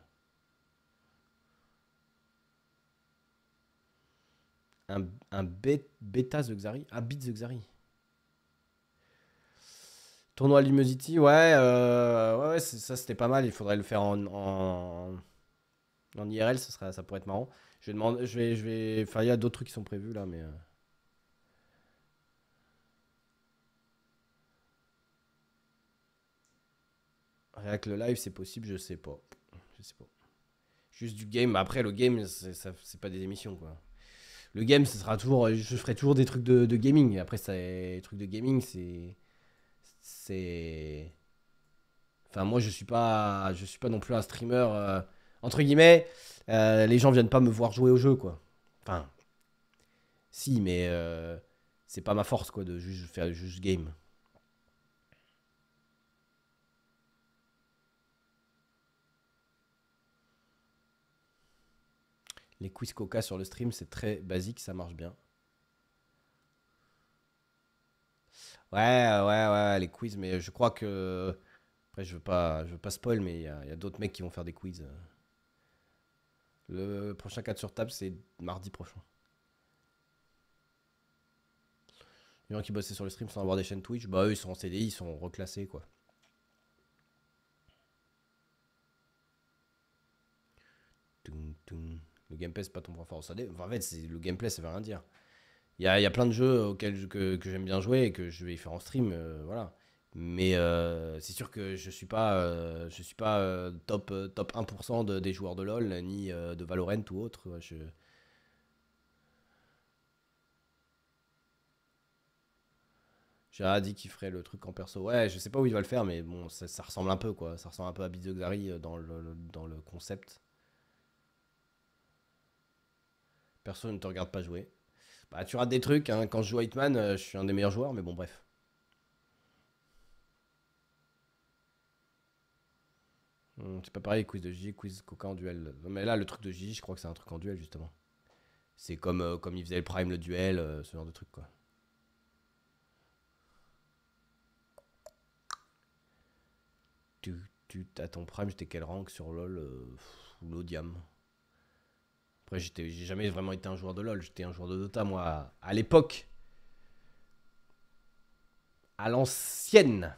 Un, un bêta The Xari Un Beat The Xari. Tournoi Lumosity, euh, ouais, ouais, ça c'était pas mal. Il faudrait le faire en, en, en IRL, ça, ça pourrait être marrant. Je vais demander, je vais, je vais, enfin, il y a d'autres trucs qui sont prévus là, mais. Euh... Avec le live, c'est possible, je sais pas. Je sais pas. Juste du game. Après, le game, c'est pas des émissions, quoi. Le game, ce sera toujours. Je ferai toujours des trucs de, gaming. Après, ça, les trucs de gaming, c'est c'est. Enfin, moi, je suis pas, je suis pas non plus un streamer euh, entre guillemets. Euh, les gens viennent pas me voir jouer au jeu, quoi. Enfin, si, mais euh, c'est pas ma force, quoi, de juste faire juste game. Les quiz coca sur le stream, c'est très basique, ça marche bien. Ouais, ouais, ouais, les quiz, mais je crois que. Après, je veux pas, je veux pas spoil, mais il y a, d'autres mecs qui vont faire des quiz. Le prochain 4 sur table, c'est mardi prochain. Les gens qui bossaient sur le stream sans avoir des chaînes Twitch. Bah, eux, ils sont en CDI, ils sont reclassés, quoi. Le gameplay, c'est pas ton point fort. Ça, en fait, le gameplay, ça veut rien dire. Il y a, plein de jeux auxquels que, j'aime bien jouer et que je vais faire en stream, euh, voilà. Mais euh, c'est sûr que je suis pas, euh, je suis pas top, top 1% des joueurs de LoL, ni de Valorant ou autre. je... J'ai dit qu'il ferait le truc en perso. Ouais, je sais pas où il va le faire, mais bon, ça, ressemble un peu, quoi. Ça ressemble un peu à Beat dans le, dans le concept. Personne ne te regarde pas jouer. Bah, tu rates des trucs. Hein. Quand je joue à Hitman, euh, je suis un des meilleurs joueurs, mais bon, bref. Hum, c'est pas pareil, quiz de J, quiz Coca en duel. Mais là, le truc de J, je crois que c'est un truc en duel, justement. C'est comme, euh, comme il faisait le prime, le duel, euh, ce genre de truc, quoi. Tu, tu, ton prime, j'étais quel rank sur LoL ou l'Odiam après, j'ai jamais vraiment été un joueur de LoL. J'étais un joueur de Dota, moi, à l'époque. À l'ancienne.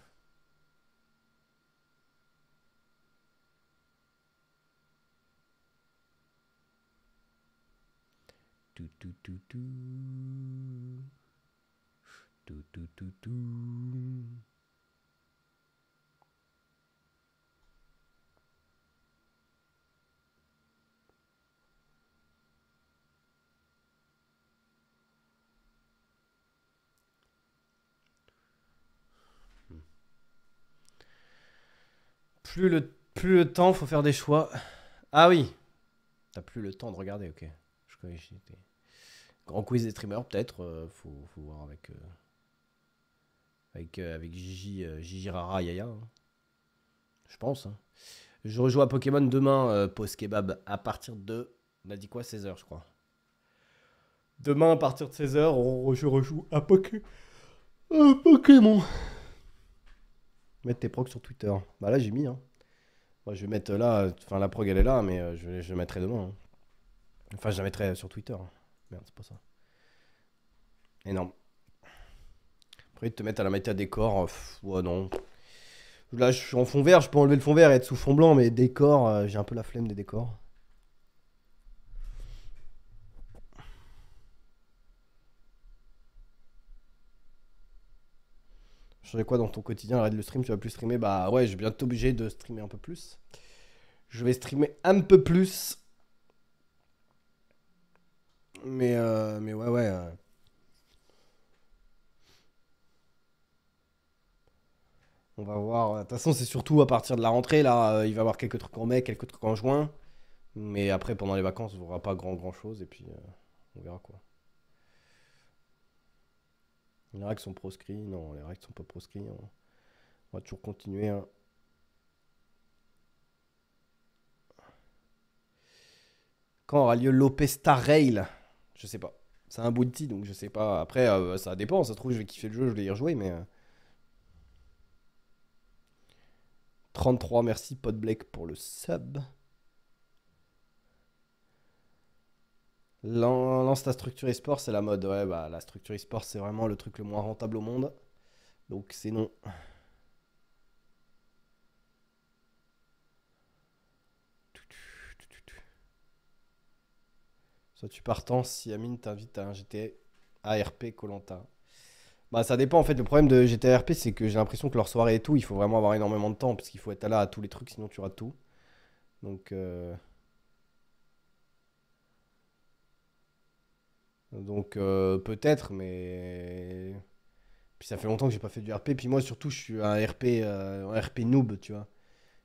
Tout, tout, tout, tout. Plus le, plus le temps, faut faire des choix. Ah oui. T'as plus le temps de regarder, ok. Je connais. Grand quiz des streamers, peut-être. Euh, faut, voir avec. Euh, avec, euh, avec Gigi, Gigi Rara Yaya. Hein. Je pense. Hein. Je rejoue à Pokémon demain, post-kebab, à partir de. On a dit quoi 16h, je crois. Demain, à partir de 16h, je rejoue à Poké... Pokémon. Mettre tes procs sur Twitter. Bah là, j'ai mis, hein je vais mettre là. Enfin, la prog, elle est là, mais euh, je, je la mettrai demain. Hein. Enfin, je la mettrai euh, sur Twitter. Hein. Merde, c'est pas ça. Énorme. Après, te mettre à la à décor. Euh, ouais, non. Là, je suis en fond vert. Je peux enlever le fond vert et être sous fond blanc, mais décor, j'ai un peu la flemme des décors. Changer quoi dans ton quotidien Arrête le stream, tu vas plus streamer. Bah ouais, je vais bientôt obligé de streamer un peu plus. Je vais streamer un peu plus. Mais, euh, mais ouais, ouais. Euh. On va voir. De toute façon, c'est surtout à partir de la rentrée, là. Euh, il va y avoir quelques trucs en mai, quelques trucs en juin. Mais après, pendant les vacances, on aura pas grand grand chose. Et puis, on verra quoi. Les règles sont proscrits. Non, les règles sont pas proscrits. Hein. On, va toujours continuer. Hein. Quand aura lieu Star Rail Je sais pas. C'est un bounty, donc je sais pas. Après, euh, ça dépend. Ça se trouve, je vais kiffer le jeu, je vais y rejouer, mais. 33, euh. merci Black pour le sub. Lance ta structure e-sport, c'est la mode. Ouais, bah la structure e-sport, c'est vraiment le truc le moins rentable au monde. Donc c'est non. Soit tu partant si Amine t'invite à un GTA ARP Colanta. Bah ça dépend en fait. Le problème de GTA RP, c'est que j'ai l'impression que leur soirée et tout, il faut vraiment avoir énormément de temps parce qu'il faut être là à tous les trucs, sinon tu auras tout. Donc. Euh... Donc euh, peut-être, mais. Puis ça fait longtemps que j'ai pas fait du RP. Puis moi surtout, je suis un RP, euh, un RP noob, tu vois.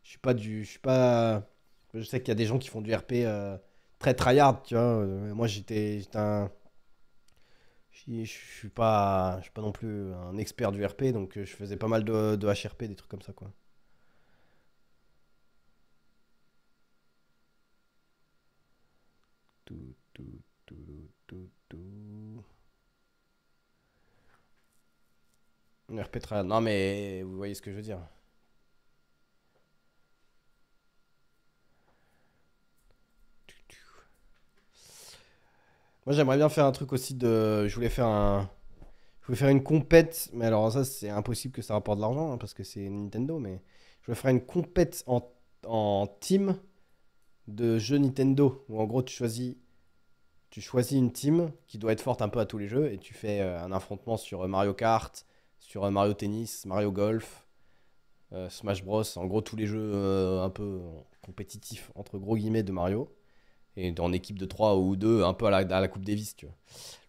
Je suis pas du, je suis pas. Je sais qu'il y a des gens qui font du RP euh, très tryhard, tu vois. Moi j'étais, j'étais un. Je suis pas, je suis pas non plus un expert du RP, donc je faisais pas mal de, de HRP, des trucs comme ça, quoi. tout, Non, mais vous voyez ce que je veux dire. Moi, j'aimerais bien faire un truc aussi de. Je voulais faire un. Je voulais faire une compète, mais alors ça, c'est impossible que ça rapporte de l'argent hein, parce que c'est Nintendo, mais je voulais faire une compète en... en, team de jeux Nintendo où en gros, tu choisis. Tu choisis une team qui doit être forte un peu à tous les jeux et tu fais euh, un affrontement sur euh, Mario Kart, sur euh, Mario Tennis, Mario Golf, euh, Smash Bros, en gros tous les jeux euh, un peu compétitifs entre gros guillemets de Mario et en équipe de 3 ou 2 un peu à la, à la Coupe Davis, tu vois.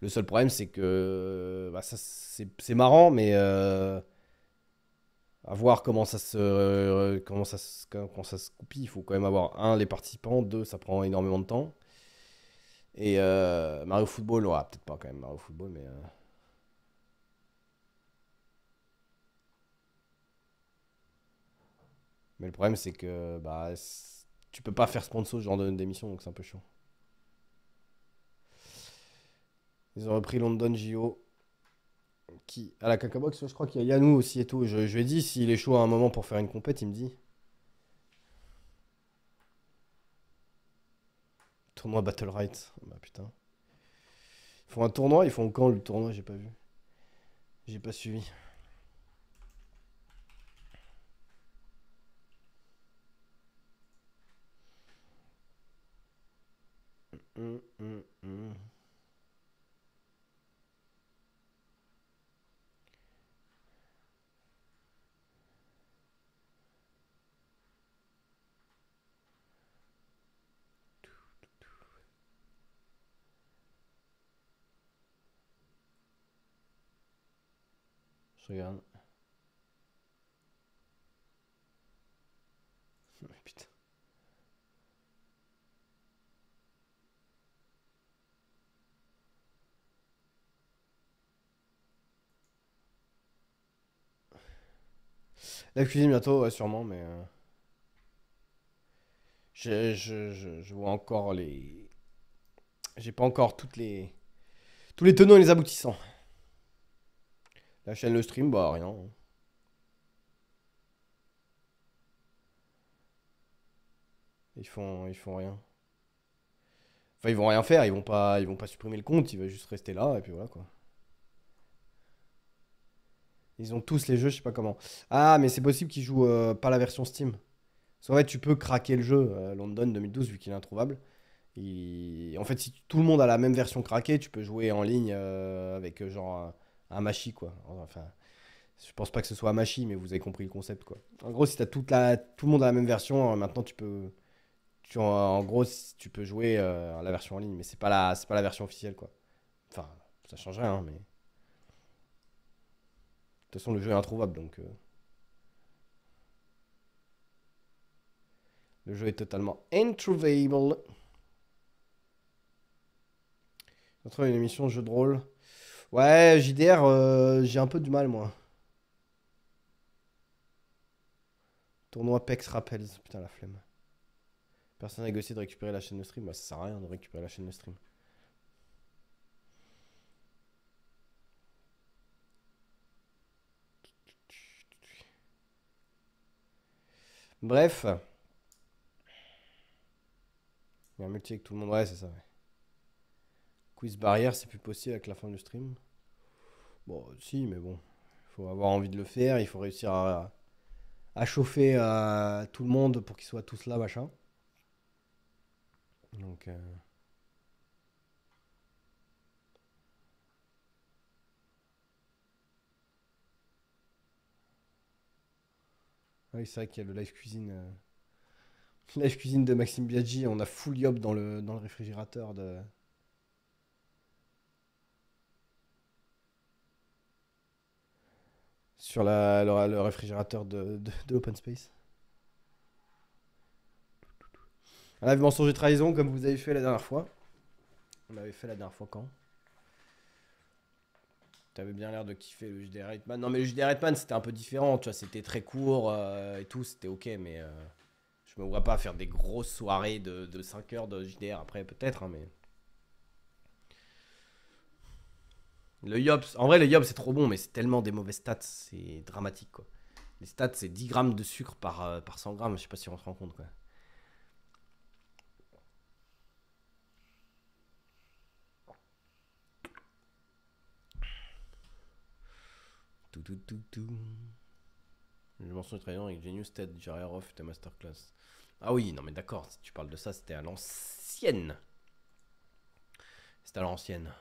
Le seul problème c'est que bah, c'est marrant mais à voir comment ça se comment ça ça se coupie, il faut quand même avoir un les participants, deux ça prend énormément de temps. Et Mario Football, ouais, peut-être pas quand même Mario Football mais Mais le problème, c'est que bah, tu peux pas faire sponsor ce genre d'émission, donc c'est un peu chiant. Ils ont repris London JO. Qui À la box je crois qu'il y a Yanou aussi et tout. Je, lui ai dit, s'il est chaud à un moment pour faire une compète, il me dit. Tournoi Battle Right. Ah bah putain. Ils font un tournoi, ils font quand le tournoi J'ai pas vu. J'ai pas suivi. mm, mm, mm. Suyun bir tane La cuisine bientôt, sûrement, mais. Euh, je, je, vois encore les. J'ai pas encore toutes les. Tous les tenants et les aboutissants. La chaîne, le stream, bah rien. Ils font, ils font rien. Enfin, ils vont rien faire, ils vont pas, ils vont pas supprimer le compte, il va juste rester là, et puis voilà quoi. Ils ont tous les jeux, je sais pas comment. Ah, mais c'est possible qu'ils jouent euh, pas la version Steam. Parce qu'en fait, tu peux craquer le jeu euh, London 2012 vu qu'il est introuvable. En fait, si tout le monde a la même version craquée, tu peux jouer en ligne euh, avec genre un, machi quoi. Enfin, je pense pas que ce soit un machi, mais vous avez compris le concept quoi. En gros, si t'as toute la, tout le monde a la même version, maintenant tu peux, tu en, gros, tu peux jouer la version en ligne, mais c'est pas la, c'est pas la version officielle quoi. Enfin, ça change rien, hein, mais. De toute façon, le jeu est introuvable, donc... Euh. Le jeu est totalement introuvable. On une émission jeu de rôle. Ouais, JDR, euh, j'ai un peu du mal, moi. Tournoi Pex Rappels. Putain, la flemme. Personne n'a négocié de récupérer la chaîne de stream. Bah, ça sert à rien de récupérer la chaîne de stream. Bref. Il y a un multi avec tout le monde. Ouais, c'est ça. Quiz barrière, c'est plus possible avec la fin du stream. Bon, si, mais bon. Il faut avoir envie de le faire. Il faut réussir à, chauffer euh, tout le monde pour qu'ils soient tous là, machin. Donc. Euh, Oui, c'est vrai qu'il y a le live cuisine. Euh, [laughs] cuisine de Maxime Biaggi, on a full yop dans le, dans le réfrigérateur de. Sur la, le, réfrigérateur de, de, Space. Un live mensonge et trahison, comme vous avez fait la dernière fois. On l'avait fait la dernière fois quand T'avais bien l'air de kiffer le JDR Hitman. Non, mais le JDR Hitman, c'était un peu différent, tu vois, c'était très court euh, et tout, c'était ok, mais euh, je me vois pas faire des grosses soirées de, 5 heures de JDR après, peut-être, hein, mais. Le Yops, en vrai, le Yops, c'est trop bon, mais c'est tellement des mauvais stats, c'est dramatique, quoi. Les stats, c'est 10 grammes de sucre par, euh, par 100 grammes, je sais pas si on se rend compte, quoi. Tout, tout, tout, tout. Le avec Genius, Ted, Jerry Roth, ta masterclass. Ah oui, non mais d'accord, si tu parles de ça, c'était à l'ancienne. C'était à l'ancienne.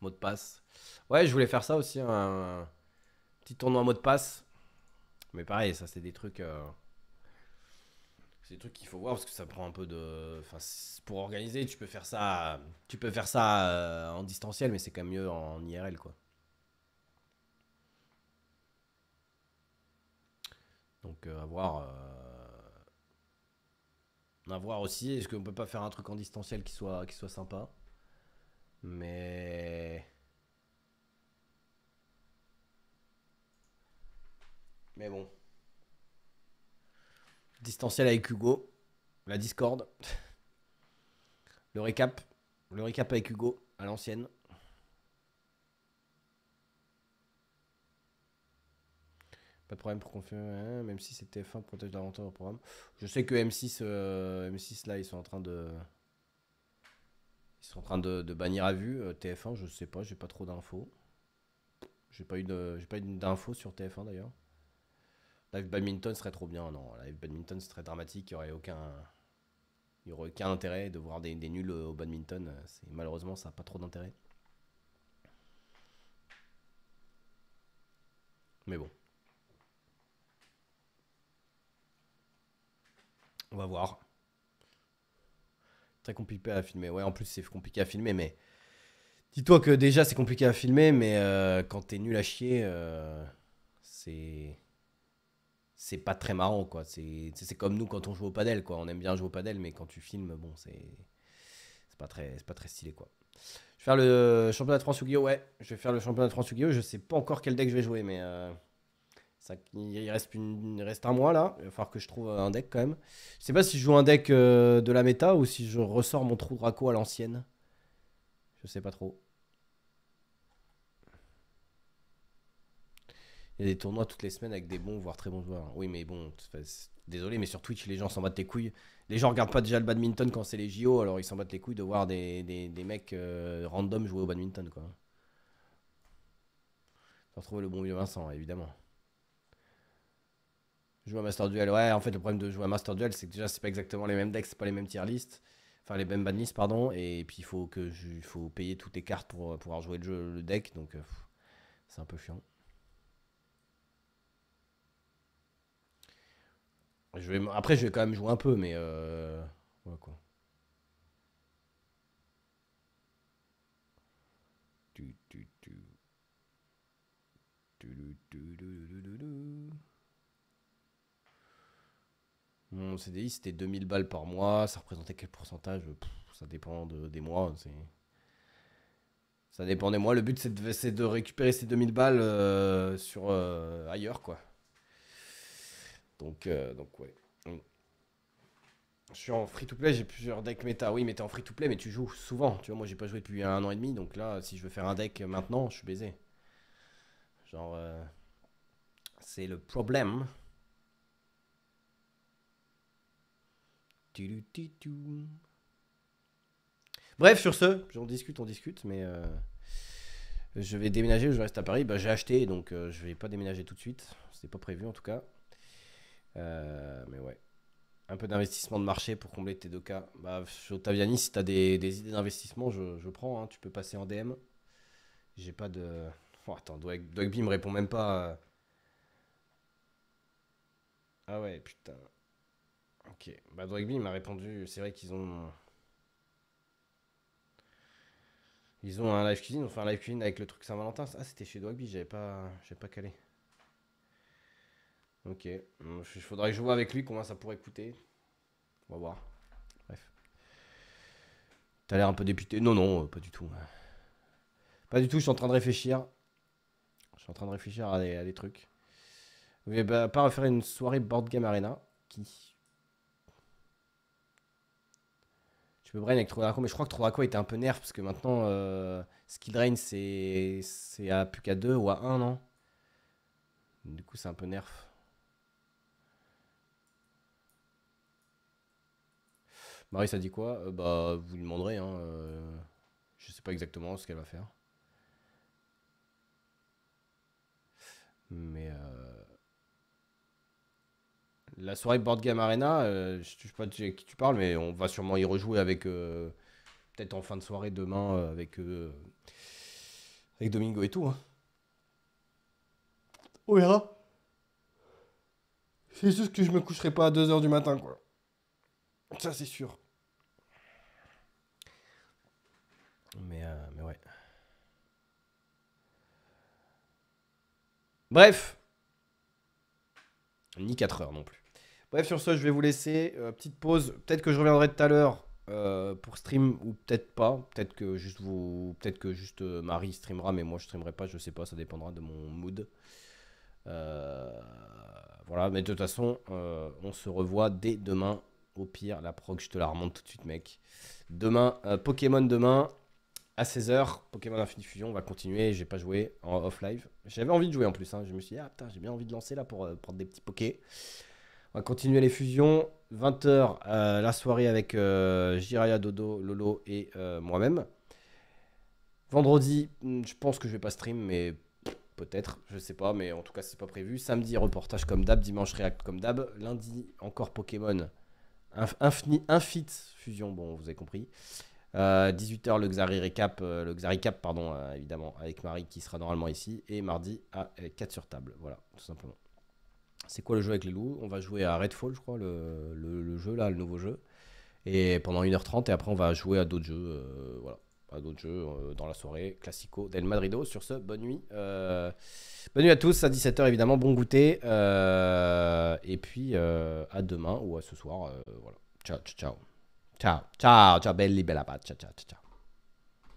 Mot de passe. Ouais, je voulais faire ça aussi, un petit tournoi mot de passe. Mais pareil, ça c'est des trucs... Euh, c'est des trucs qu'il faut voir parce que ça prend un peu de. Enfin, pour organiser, tu peux faire ça, tu peux faire ça euh, en distanciel, mais c'est quand même mieux en IRL, quoi. Donc, euh, à voir. Euh, à voir aussi. Est-ce qu'on peut pas faire un truc en distanciel qui soit, qui soit sympa Mais. Mais bon distanciel avec Hugo, la Discord, [laughs] le récap, le récap avec Hugo à l'ancienne. Pas de problème pour confirmer, hein, même si c'était tf 1 protège davantage au programme. Je sais que M6, euh, M6 là, ils sont en train de. Ils sont en train de, bannir à vue. Euh, TF1, je sais pas, j'ai pas trop d'infos. J'ai pas eu d'infos sur TF1 d'ailleurs. Live badminton serait trop bien, non. Live badminton très dramatique, il n'y aurait aucun. aurait aucun intérêt de voir des, nuls au badminton. Malheureusement, ça n'a pas trop d'intérêt. Mais bon. On va voir. Très compliqué à filmer. Ouais, en plus, c'est compliqué à filmer, mais. Dis-toi que déjà, c'est compliqué à filmer, mais euh, quand t'es nul à chier, euh, c'est c'est pas très marrant, quoi. C'est, comme nous quand on joue au padel, quoi. On aime bien jouer au padel, mais quand tu filmes, bon, c'est, c'est pas très, c'est pas très stylé, quoi. Je vais faire le championnat de France yu Ouais, je vais faire le championnat de France Je sais pas encore quel deck je vais jouer, mais euh, ça, il, reste une, reste un mois là. Il va falloir que je trouve un deck quand même. Je sais pas si je joue un deck euh, de la méta ou si je ressors mon trou Draco à l'ancienne. Je sais pas trop. Il y a des tournois toutes les semaines avec des bons, voire très bons joueurs. Oui, mais bon, désolé, mais sur Twitch, les gens s'en battent les couilles. Les gens regardent pas déjà le badminton quand c'est les JO, alors ils s'en battent les couilles de voir des, mecs euh, random jouer au badminton, quoi. T'as retrouvé le bon vieux Vincent, évidemment. Jouer à Master Duel, ouais, en fait, le problème de jouer à Master Duel, c'est que déjà, c'est pas exactement les mêmes decks, c'est pas les mêmes tier list. Enfin, les mêmes bad pardon. Et puis, il faut, que je, faut payer toutes les cartes pour euh, pouvoir jouer le, jeu, le deck, donc euh, c'est un peu chiant. Après, je vais quand même jouer un peu, mais. Euh, ouais, quoi. Mon CDI, c'était 2000 balles par mois. Ça représentait quel pourcentage Ça dépend des mois. Hein, ça dépend des mois. Le but, c'est de, de, récupérer ces 2000 balles euh, sur, euh, ailleurs, quoi. Euh, donc, ouais. Mm. Je suis en free-to-play, j'ai plusieurs decks méta. Oui, mais t'es en free-to-play, mais tu joues souvent. Tu vois, moi, j'ai pas joué depuis un an et demi. Donc là, si je veux faire un deck maintenant, je suis baisé. Genre, euh, c'est le problème. Bref, sur ce, on discute, on discute, mais euh, je vais déménager ou je reste à Paris. Bah, j'ai acheté, donc je vais pas déménager tout de suite. C'était pas prévu en tout cas. Euh, mais ouais. Un peu d'investissement de marché pour combler tes deux cas. Bah, Taviani, si tu as des, idées d'investissement, je, je, prends. Hein. Tu peux passer en DM. J'ai pas de. Oh, attends, Dwagby me répond même pas. Euh. Ah ouais, putain. Ok. Bah, Dwagby m'a répondu. C'est vrai qu'ils ont. Ils ont un live cuisine, enfin un live cuisine avec le truc Saint-Valentin. Ah, c'était chez Dwagby, j'avais pas, j'avais pas calé. Ok. Il euh, faudrait que je vois avec lui Comment ça pourrait coûter. On va voir. Bref. T'as l'air un peu député. Non, non, euh, pas du tout. Pas du tout, je suis en train de réfléchir. Je suis en train de réfléchir à des, trucs. Mais bah, pas refaire une soirée board game arena. Qui Je peux brain avec Trodraco, mais je crois que Trodraco était un peu nerf parce que maintenant ce euh, Skill Drain c'est à plus qu'à 2 ou à 1, non Du coup, c'est un peu nerf. Marie, ça dit quoi euh, Bah, vous lui demanderez. Hein, euh, je sais pas exactement ce qu'elle va faire. Mais euh, la soirée Board Game Arena, je sais pas de qui tu parles, mais on va sûrement y rejouer avec peut-être en fin de soirée demain avec avec Domingo et tout. Hein. On C'est juste que je me coucherai pas à 2h du matin, quoi. Ça, c'est sûr. Mais, euh, ouais. Bref. Ni 4 heures non plus. Bref, sur ce, je vais vous laisser. Euh, petite pause. Peut-être que je reviendrai tout à l'heure euh, pour stream ou peut-être pas. Peut-être que juste vous, peut-être que juste Marie streamera, mais moi je streamerai pas. Je sais pas. Ça dépendra de mon mood. voilà. Mais de toute façon, on se revoit dès demain au pire, la prog, je te la remonte tout de suite, mec. Demain, euh, Pokémon demain, à 16h, Pokémon Infinite Fusion, on va continuer. J'ai pas joué en off-live. J'avais envie de jouer en plus. Hein. Je me suis dit, ah putain, j'ai bien envie de lancer là pour euh, prendre des petits pokés. On va continuer les fusions. 20h, euh, la soirée avec Jiraya, Dodo, Lolo et moi-même. Vendredi, hmm, je pense que je vais pas stream, mais peut-être, je sais pas, mais en tout cas c'est pas prévu. Samedi reportage comme d'hab, dimanche react comme d'hab, lundi encore Pokémon Infini Infit Fusion, bon, vous avez compris. 18h, euh, le Xari Recap, euh, le Xari Cap, pardon, euh, évidemment, avec Marie qui sera normalement ici. Et mardi à 4 sur table. Voilà, tout simplement. C'est quoi le jeu avec les loups On va jouer à Redfall, je crois, le, le, le, jeu là, le nouveau jeu. Et pendant 1h30, et après on va jouer à d'autres jeux. voilà d'autres jeux euh, dans la soirée. Classico del Madrido. Sur ce, bonne nuit. Euh, bonne nuit à tous. À 17h, évidemment. Bon goûter. Euh, et puis, à demain ou à ce soir. voilà. Ciao, ciao, ciao. Ciao, ciao, ciao, belli, bella Ciao, ciao, ciao.